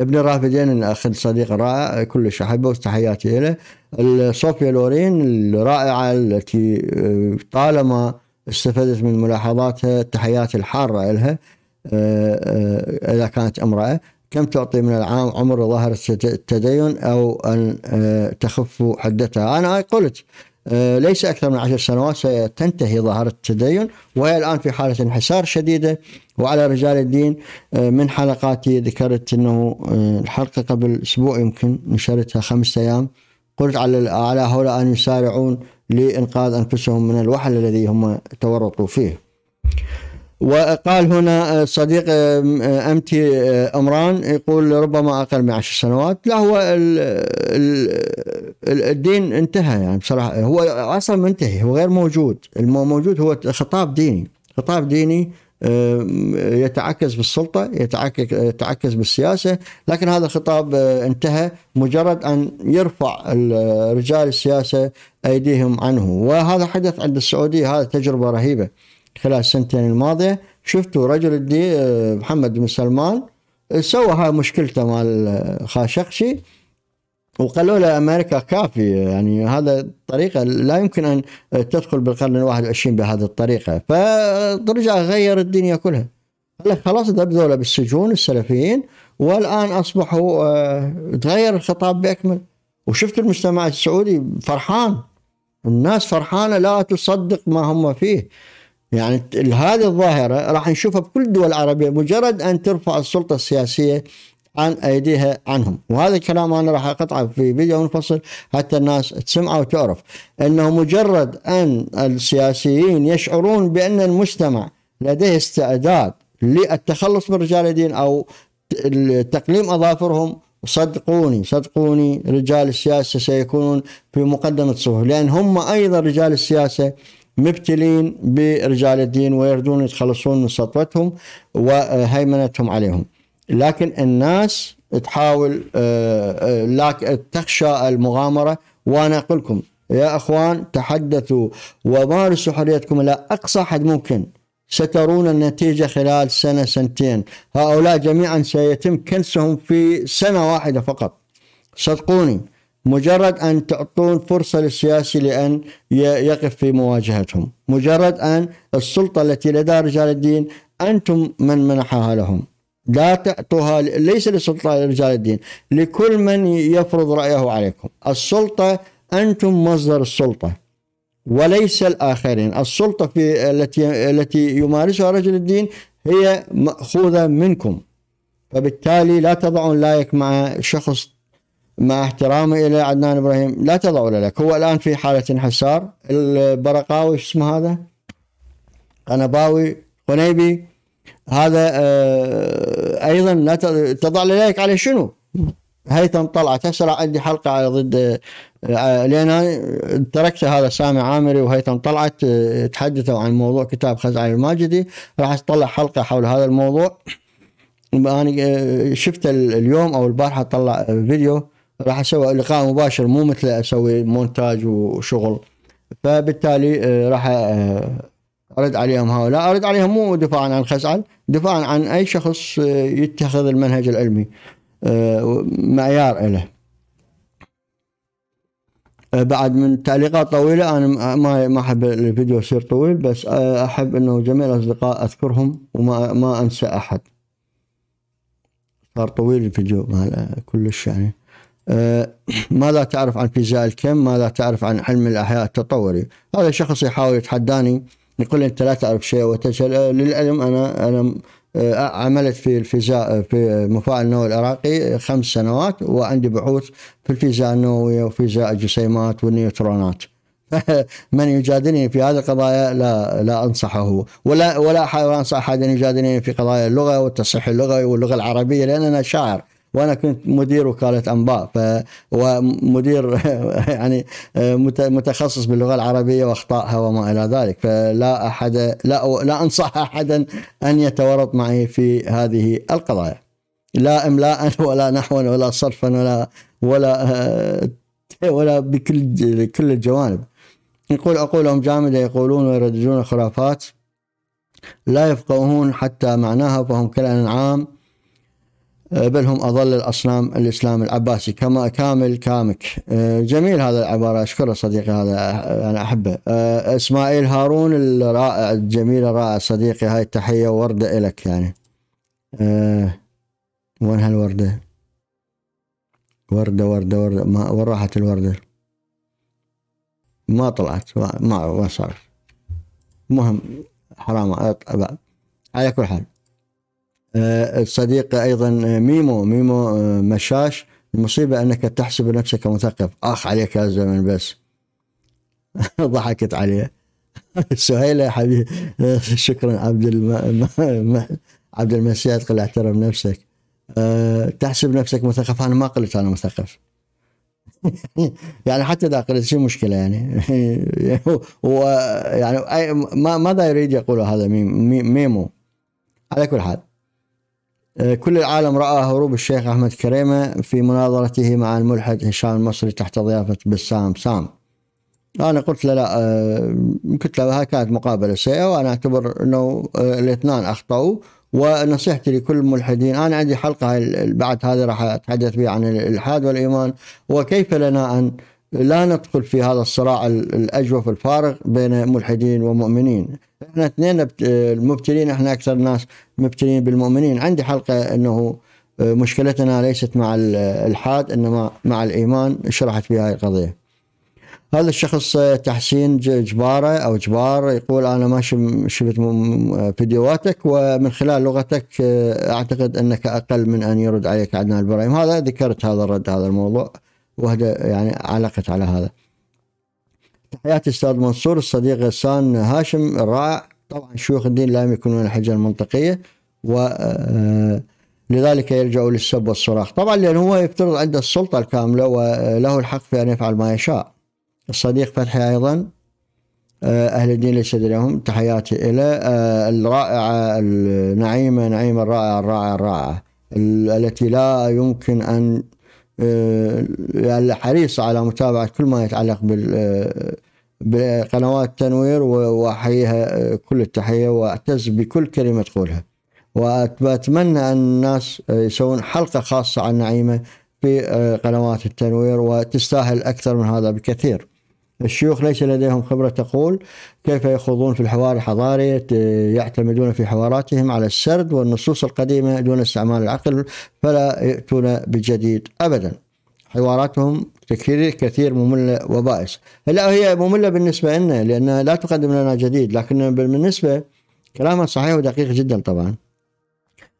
ابن رافدين الاخ صديق رائع كلش احبه وتحياتي له صوفيا لورين الرائعه التي آه، طالما استفدت من ملاحظاتها التحيات الحاره لها آه، آه، اذا كانت امراه كم تعطي من العام عمر ظاهرة التدين أو أن تخف حدتها أنا قلت آه، ليس أكثر من عشر سنوات ستنتهي ظاهرة التدين وهي الآن في حالة انحسار شديدة وعلى رجال الدين آه، من حلقاتي ذكرت أنه آه، الحلقة قبل أسبوع يمكن نشرتها خمسة أيام قلت على على هؤلاء أن يسارعون لإنقاذ أنفسهم من الوحل الذي هم تورطوا فيه وقال هنا آه، صديق آه، آه، امتي امران يقول ربما اقل من عشر سنوات لا هو الدين انتهى يعني بصراحه هو اصلا منتهي هو غير موجود الموجود هو خطاب ديني خطاب ديني يتعكس بالسلطة يتعكس بالسياسة لكن هذا الخطاب انتهى مجرد أن يرفع رجال السياسة أيديهم عنه وهذا حدث عند السعودية هذا تجربة رهيبة خلال السنتين الماضيه شفتوا رجل الدي محمد بن سلمان آه، سوى هاي مشكلته مع الخاشقشي آه، وقالوا له امريكا كافي يعني هذا الطريقه لا يمكن ان آه، تدخل بالقرن الواحد 21 بهذه الطريقه فرجع غير الدنيا كلها خلاص ذبذوله بالسجون السلفيين والان اصبحوا تغير الخطاب باكمل وشفت المجتمع السعودي فرحان الناس فرحانه لا تصدق ما هم فيه يعني هذه الظاهرة راح نشوفها بكل الدول العربية مجرد أن ترفع السلطة السياسية عن أيديها عنهم وهذا الكلام أنا راح أقطعه في فيديو منفصل حتى الناس تسمعه وتعرف أنه مجرد أن السياسيين يشعرون بأن المجتمع لديه استعداد للتخلص من رجال الدين أو تقليم أظافرهم صدقوني صدقوني رجال السياسة سيكونون في مقدمة صفوف لأن هم أيضا رجال السياسة مبتلين برجال الدين ويردون يتخلصون من سطوتهم وهيمنتهم عليهم لكن الناس تحاول آه، آه، تخشى المغامرة وأنا أقول لكم يا أخوان تحدثوا ومارسوا حريتكم إلى أقصى حد ممكن سترون النتيجة خلال سنة سنتين هؤلاء جميعا سيتم كنسهم في سنة واحدة فقط صدقوني مجرد أن تعطون فرصة للسياسي لأن يقف في مواجهتهم مجرد أن السلطة التي لدى رجال الدين أنتم من منحها لهم لا تعطوها ليس للسلطة لرجال الدين لكل من يفرض رأيه عليكم السلطة أنتم مصدر السلطة وليس الآخرين السلطة في التي التي يمارسها رجل الدين هي مأخوذة منكم فبالتالي لا تضعون لايك مع شخص مع احترامي الى عدنان ابراهيم لا تضعوا لك هو الان في حاله انحسار البرقاوي شو اسمه هذا؟ قنباوي قنيبي هذا آه، ايضا لا تضع لك على شنو؟ هيثم طلعت هسه عندي حلقه على ضد آه، لان تركت هذا سامي عامري وهيثم طلعت آه، تحدثوا عن موضوع كتاب خزعل الماجدي راح اطلع حلقه حول هذا الموضوع انا شفت اليوم او البارحه طلع فيديو راح اسوي لقاء مباشر مو مثل اسوي مونتاج وشغل فبالتالي آه، راح آه، ارد عليهم هؤلاء ارد عليهم مو دفاعا عن خزعل دفاعا عن اي شخص آه، يتخذ المنهج العلمي معيار له بعد من تعليقات طويلة أنا ما ما أحب الفيديو يصير طويل بس أحب أنه جميع الأصدقاء أذكرهم وما ما أنسى أحد صار طويل الفيديو مال كلش يعني ماذا تعرف عن فيزياء الكم ماذا تعرف عن علم الأحياء التطوري هذا شخص يحاول يتحداني يقول أنت لا تعرف شيء وتجهل للعلم أنا أنا آه، عملت في الفيزياء في مفاعل النووي العراقي خمس سنوات وعندي بحوث في الفيزياء النووية وفيزياء الجسيمات والنيوترونات من يجادلني في هذه القضايا لا لا انصحه ولا ولا انصح احد ان يجادلني في قضايا اللغه والتصحيح اللغوي واللغه العربيه لان انا شاعر وانا كنت مدير وكاله انباء ف ومدير يعني متخصص باللغه العربيه واخطائها وما الى ذلك فلا احد لا لا انصح احدا ان يتورط معي في هذه القضايا لا املاء ولا نحوا ولا صرفا ولا ولا ولا بكل كل الجوانب يقول عقولهم جامده يقولون ويرددون خرافات لا يفقهون حتى معناها فهم كالانعام آه، بل هم أظل الأصنام الإسلام العباسي كما كامل كامك آه، جميل هذا العبارة أشكره صديقي هذا أنا أحبه آه، إسماعيل هارون الرائع الجميل الرائع صديقي هاي التحية وردة إلك يعني وين هالوردة وردة وردة وردة ما وين راحت الوردة ما طلعت ما ما صارت مهم حرام على كل حال آه، الصديق ايضا آه، ميمو ميمو آه، مشاش المصيبه انك تحسب نفسك مثقف اخ عليك يا زمن بس ضحكت عليه سهيله يا حبيبي شكرا عبد الم... عبد المسيح تقول احترم نفسك أه تحسب نفسك مثقف انا ما قلت انا مثقف يعني حتى اذا قلت شو مشكله يعني هو يعني ما ماذا يريد يقوله هذا ميمو على كل حال آه، كل العالم رأى هروب الشيخ أحمد كريمة في مناظرته مع الملحد هشام المصري تحت ضيافة بسام سام أنا قلت له لا آه، قلت له هاي كانت مقابلة سيئة وأنا أعتبر أنه آه، الاثنان أخطأوا ونصيحتي لكل الملحدين أنا عندي حلقة بعد هذه راح أتحدث بها عن الإلحاد والإيمان وكيف لنا أن لا ندخل في هذا الصراع الاجوف الفارغ بين ملحدين ومؤمنين احنا اثنين المبتلين احنا اكثر ناس مبتلين بالمؤمنين عندي حلقه انه آه، مشكلتنا ليست مع الالحاد انما مع الايمان شرحت في هذه القضيه هذا الشخص آه، تحسين جباره او جبار يقول انا ما شفت فيديوهاتك ومن خلال لغتك آه، اعتقد انك اقل من ان يرد عليك عدنان البرايم هذا ذكرت هذا الرد هذا الموضوع وهذا يعني علقت على هذا تحياتي استاذ منصور الصديق غسان هاشم الرائع طبعا شيوخ الدين لا يكونون الحجه المنطقيه و آه، لذلك يلجأ للسب والصراخ طبعا لأن هو يفترض عنده السلطة الكاملة وله الحق في أن يفعل ما يشاء الصديق فتحي أيضا آه، أهل الدين ليس لهم تحياتي إلى آه، الرائعة النعيمة نعيمة الرائعة الرائعة الرائعة التي لا يمكن أن آه، يعني حريص على متابعة كل ما يتعلق بال آه، بقنوات التنوير واحييها آه، كل التحيه واعتز بكل كلمه تقولها واتمنى ان الناس يسوون حلقه خاصه عن نعيمه في قنوات التنوير وتستاهل اكثر من هذا بكثير الشيوخ ليس لديهم خبرة تقول كيف يخوضون في الحوار الحضاري يعتمدون في حواراتهم على السرد والنصوص القديمة دون استعمال العقل فلا يأتون بجديد أبدا حواراتهم كثير كثير مملة وبائس لا هي مملة بالنسبة لنا لأنها لا تقدم لنا جديد لكن بالنسبة كلامها صحيح ودقيق جدا طبعا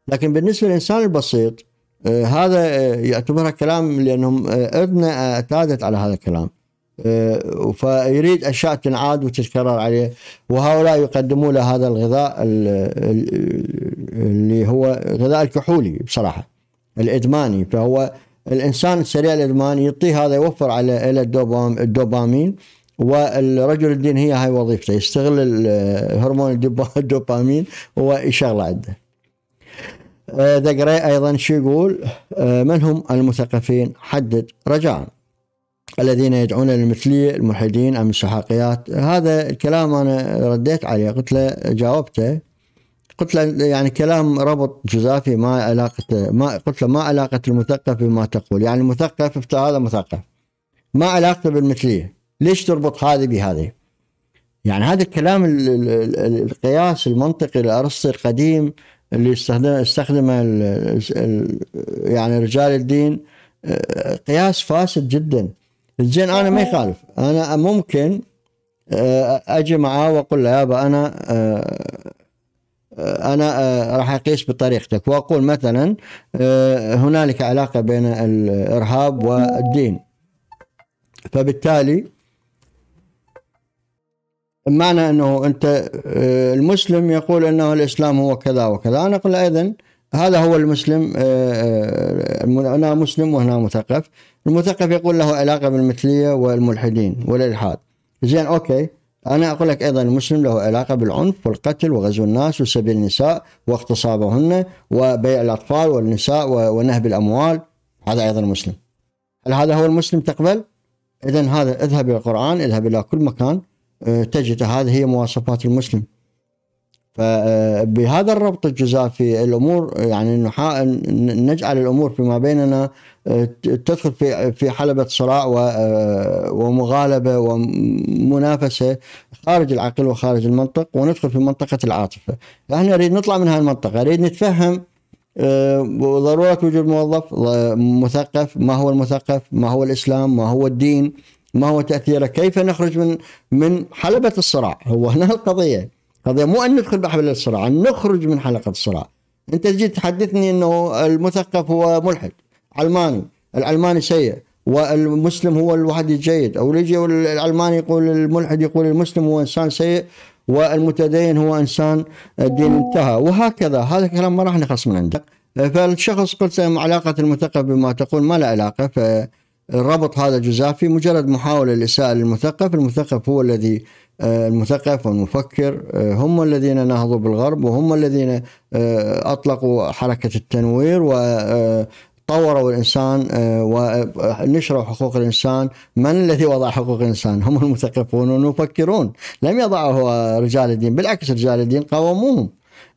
لكن بالنسبة للإنسان البسيط آه، هذا آه، يعتبرها كلام لأنهم أذن آه، اعتادت على هذا الكلام فيريد اشياء تنعاد وتتكرر عليه وهؤلاء يقدموا له هذا الغذاء اللي هو غذاء الكحولي بصراحه الادماني فهو الانسان السريع الادمان يعطيه هذا يوفر على الى الدوبامين والرجل الدين هي هاي وظيفته يستغل الهرمون الدوبامين ويشغله عنده آه، ذا ايضا شو يقول آه، من هم المثقفين حدد رجاءً الذين يدعون للمثلية الملحدين أم السحاقيات هذا الكلام أنا رديت عليه قلت له جاوبته قلت له يعني كلام ربط جزافي ما علاقته ما قلت له ما علاقة المثقف بما تقول يعني المثقف هذا مثقف ما علاقته بالمثلية ليش تربط هذه بهذه يعني هذا الكلام القياس المنطقي الأرسطي القديم اللي استخدم استخدمه يعني رجال الدين آه، قياس فاسد جدا زين انا ما يخالف انا ممكن آه، اجي معاه واقول له يابا انا آه، آه، انا راح اقيس بطريقتك واقول مثلا هنالك علاقه بين الارهاب والدين فبالتالي معنى انه انت المسلم يقول انه الاسلام هو كذا وكذا انا اقول ايضا هذا هو المسلم هنا مسلم وهنا مثقف المثقف يقول له علاقة بالمثلية والملحدين والإلحاد زين أوكي أنا أقول لك أيضا المسلم له علاقة بالعنف والقتل وغزو الناس وسبي النساء واغتصابهن وبيع الأطفال والنساء ونهب الأموال هذا أيضا مسلم هل هذا هو المسلم تقبل؟ إذا هذا اذهب إلى القرآن اذهب إلى كل مكان آه، تجد هذه هي مواصفات المسلم فبهذا الربط الجزافي الامور يعني نجعل الامور فيما بيننا آه، تدخل في في حلبة صراع آه، ومغالبة ومنافسة خارج العقل وخارج المنطق وندخل في منطقة العاطفة فاحنا نريد نطلع من هذه المنطقة نريد نتفهم آه، ضرورة وجود موظف مثقف ما هو المثقف ما هو الإسلام ما هو الدين ما هو تأثيره كيف نخرج من من حلبة الصراع هو هنا القضية قضية مو أن ندخل بحبل الصراع أن نخرج من حلقة الصراع أنت تجي تحدثني أنه المثقف هو ملحد علماني العلماني سيء والمسلم هو الوحيد الجيد أو يجي العلماني يقول الملحد يقول المسلم هو إنسان سيء والمتدين هو إنسان الدين انتهى وهكذا هذا الكلام ما راح نخص من عندك فالشخص قلت علاقة المثقف بما تقول ما له علاقة ف هذا جزافي مجرد محاولة لإساءة للمثقف المثقف هو الذي آه، المثقف والمفكر آه، هم الذين نهضوا بالغرب وهم الذين آه، أطلقوا حركة التنوير و طوروا الانسان ونشروا حقوق الانسان، من الذي وضع حقوق الانسان؟ هم المثقفون والمفكرون، لم يضعه رجال الدين، بالعكس رجال الدين قاوموهم.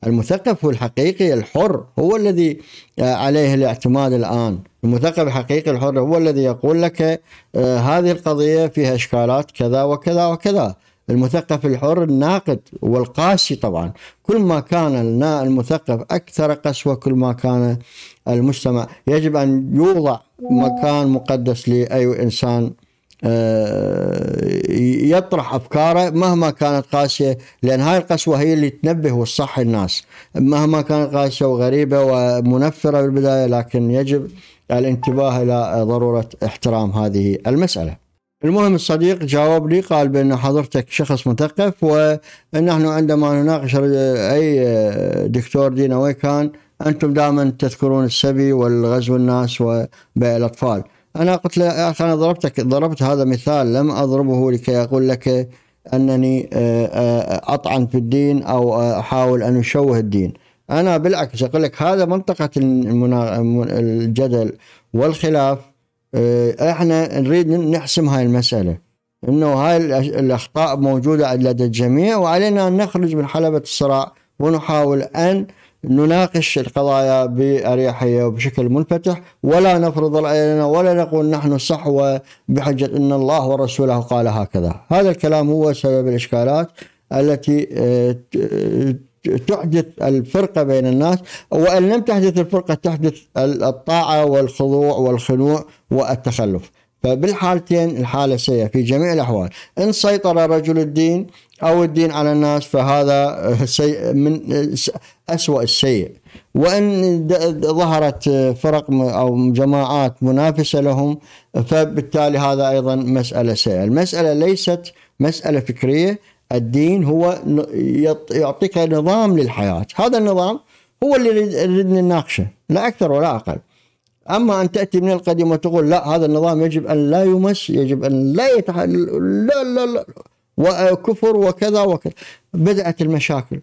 المثقف هو الحقيقي الحر هو الذي عليه الاعتماد الان، المثقف الحقيقي الحر هو الذي يقول لك هذه القضيه فيها اشكالات كذا وكذا وكذا، المثقف الحر الناقد والقاسي طبعا كل ما كان المثقف أكثر قسوة كل ما كان المجتمع يجب أن يوضع مكان مقدس لأي إنسان آه، يطرح افكاره مهما كانت قاسيه لان هاي القسوه هي اللي تنبه والصح الناس مهما كانت قاسيه وغريبه ومنفره بالبدايه لكن يجب الانتباه الى ضروره احترام هذه المساله المهم الصديق جاوب لي قال بأن حضرتك شخص مثقف ونحن عندما نناقش أي دكتور دينوي كان أنتم دائما تذكرون السبي والغزو الناس الاطفال. أنا قلت له يا أخي أنا ضربتك ضربت هذا مثال لم أضربه لكي أقول لك أنني آه، أطعن في الدين أو أحاول أن أشوه الدين أنا بالعكس أقول لك هذا منطقة الجدل والخلاف آه، احنا نريد نحسم هاي المساله انه هاي الاخطاء موجوده لدى الجميع وعلينا ان نخرج من حلبه الصراع ونحاول ان نناقش القضايا بأريحية وبشكل منفتح ولا نفرض رأينا ولا نقول نحن صحوة بحجة أن الله ورسوله قال هكذا هذا الكلام هو سبب الإشكالات التي آه، تحدث الفرقة بين الناس وإن لم تحدث الفرقة تحدث الطاعة والخضوع والخنوع والتخلف فبالحالتين الحالة سيئة في جميع الأحوال إن سيطر رجل الدين أو الدين على الناس فهذا سيء من أسوأ السيء وإن ظهرت فرق أو جماعات منافسة لهم فبالتالي هذا أيضا مسألة سيئة المسألة ليست مسألة فكرية الدين هو يعطيك نظام للحياة هذا النظام هو اللي نريد نناقشه لا أكثر ولا أقل أما أن تأتي من القديم وتقول لا هذا النظام يجب أن لا يمس يجب أن لا يتح... لا لا لا وكفر وكذا وكذا بدأت المشاكل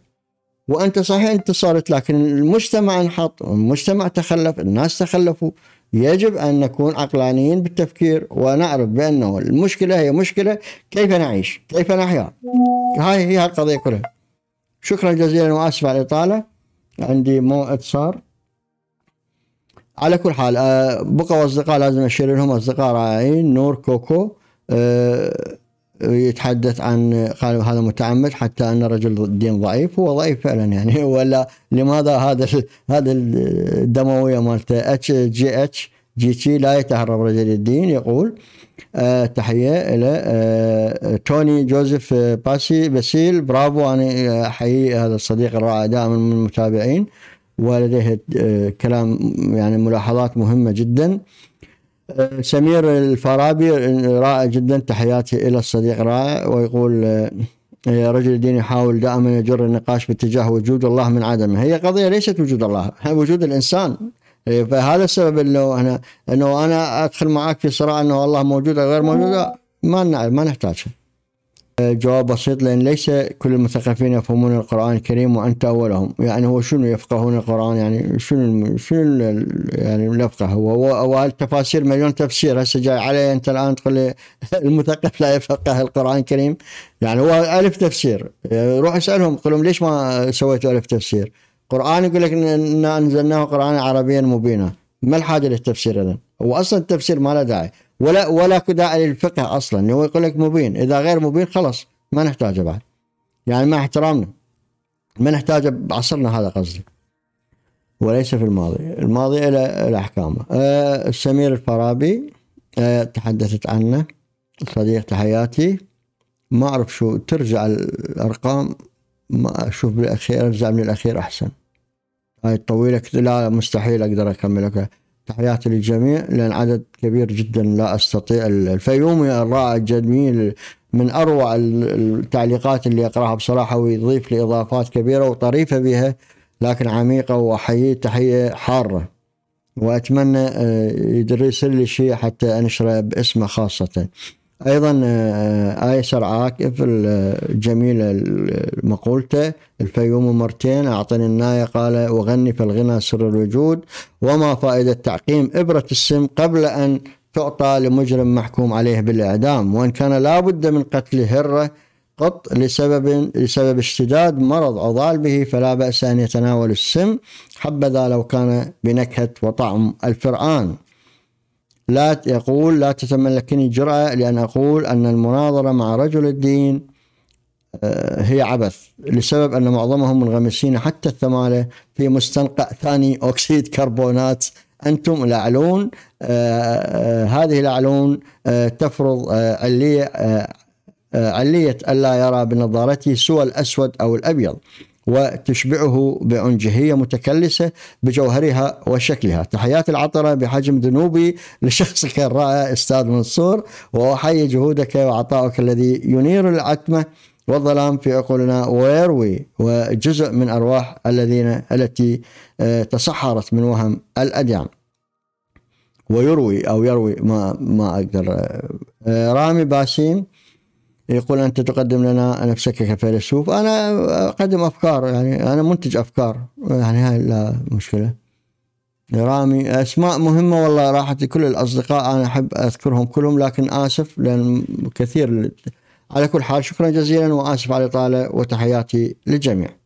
وأنت صحيح انتصرت لكن المجتمع انحط المجتمع تخلف الناس تخلفوا يجب أن نكون عقلانيين بالتفكير ونعرف بأنه المشكلة هي مشكلة كيف نعيش كيف نحيا هاي هي القضية كلها شكرا جزيلا وأسف على الإطالة عندي مو اتصال على كل حال آه، بقوا أصدقاء لازم أشير لهم أصدقاء رائعين نور كوكو آه، يتحدث عن قالوا هذا متعمد حتى ان رجل الدين ضعيف هو ضعيف فعلا يعني ولا لماذا هذا هذا الدمويه مالته اتش جي اتش جي تي لا يتهرب رجل الدين يقول آه تحيه الى آه توني جوزيف آه، باسي باسيل برافو انا احيي هذا الصديق الرائع دائما من المتابعين ولديه آه، كلام يعني ملاحظات مهمه جدا آه، سمير الفارابي رائع جدا تحياتي الى الصديق رائع ويقول آه، رجل الدين يحاول دائما يجر النقاش باتجاه وجود الله من عدمه هي قضيه ليست وجود الله هي وجود الانسان آه، فهذا السبب انه انا انه انا ادخل معك في صراع انه الله موجود او غير موجود ما ما نحتاجها جواب بسيط لأن ليس كل المثقفين يفهمون القرآن الكريم وأنت أولهم يعني هو شنو يفقهون القرآن يعني شنو شنو يعني يفقه هو وهالتفاسير مليون تفسير هسه جاي علي أنت الآن تقول لي المثقف لا يفقه القرآن الكريم يعني هو ألف تفسير يعني روح اسألهم قل لهم ليش ما سويتوا ألف تفسير قرآن يقول لك إنا أنزلناه قرآنا عربيا مبينا ما الحاجة للتفسير إذا هو أصلا التفسير ما له داعي ولا ولا داعي للفقه اصلا هو يقول لك مبين اذا غير مبين خلاص ما نحتاجه بعد يعني مع احترامنا ما نحتاجه بعصرنا هذا قصدي وليس في الماضي الماضي إلى أحكامه أه السمير الفارابي أه تحدثت عنه صديق حياتي ما أعرف شو ترجع الأرقام ما أشوف بالأخير أرجع من الأخير أحسن هاي طويله لا مستحيل أقدر اكملها تحياتي للجميع لان عدد كبير جدا لا استطيع الفيومي الرائع الجميل من اروع التعليقات اللي اقراها بصراحه ويضيف لي اضافات كبيره وطريفه بها لكن عميقه واحييه تحيه حاره واتمنى آه، يدرس لي شيء حتى انشره باسمه خاصه. ايضا آه، ايسر عاكف الجميلة آه، مقولته الفيوم مرتين اعطني الناية قال في فالغنى سر الوجود وما فائدة تعقيم ابرة السم قبل ان تعطى لمجرم محكوم عليه بالاعدام وان كان لابد من قتل هره قط لسبب لسبب اشتداد مرض عضال به فلا بأس أن يتناول السم حبذا لو كان بنكهة وطعم الفرعان لا يقول لا تتملكني الجرأة لأن أقول أن المناظرة مع رجل الدين آه، هي عبث لسبب أن معظمهم منغمسين حتى الثمالة في مستنقع ثاني أكسيد كربونات أنتم الأعلون آه، آه، هذه الأعلون تفرض علية علية ألا يرى بنظارته سوى الأسود أو الأبيض وتشبعه بأنجهية متكلسة بجوهرها وشكلها تحيات العطرة بحجم ذنوبي لشخصك الرائع أستاذ منصور وأحيي جهودك وعطائك الذي ينير العتمة والظلام في عقولنا ويروي وجزء من أرواح الذين التي آه، تسحرت من وهم الأديان ويروي أو يروي ما ما أقدر آه، رامي باسيم يقول أنت تقدم لنا نفسك كفيلسوف أنا أقدم أفكار يعني أنا منتج أفكار يعني هاي لا مشكلة رامي أسماء مهمة والله راحت لكل الأصدقاء أنا أحب أذكرهم كلهم لكن آسف لأن كثير على كل حال شكرا جزيلا وآسف على الإطالة وتحياتي للجميع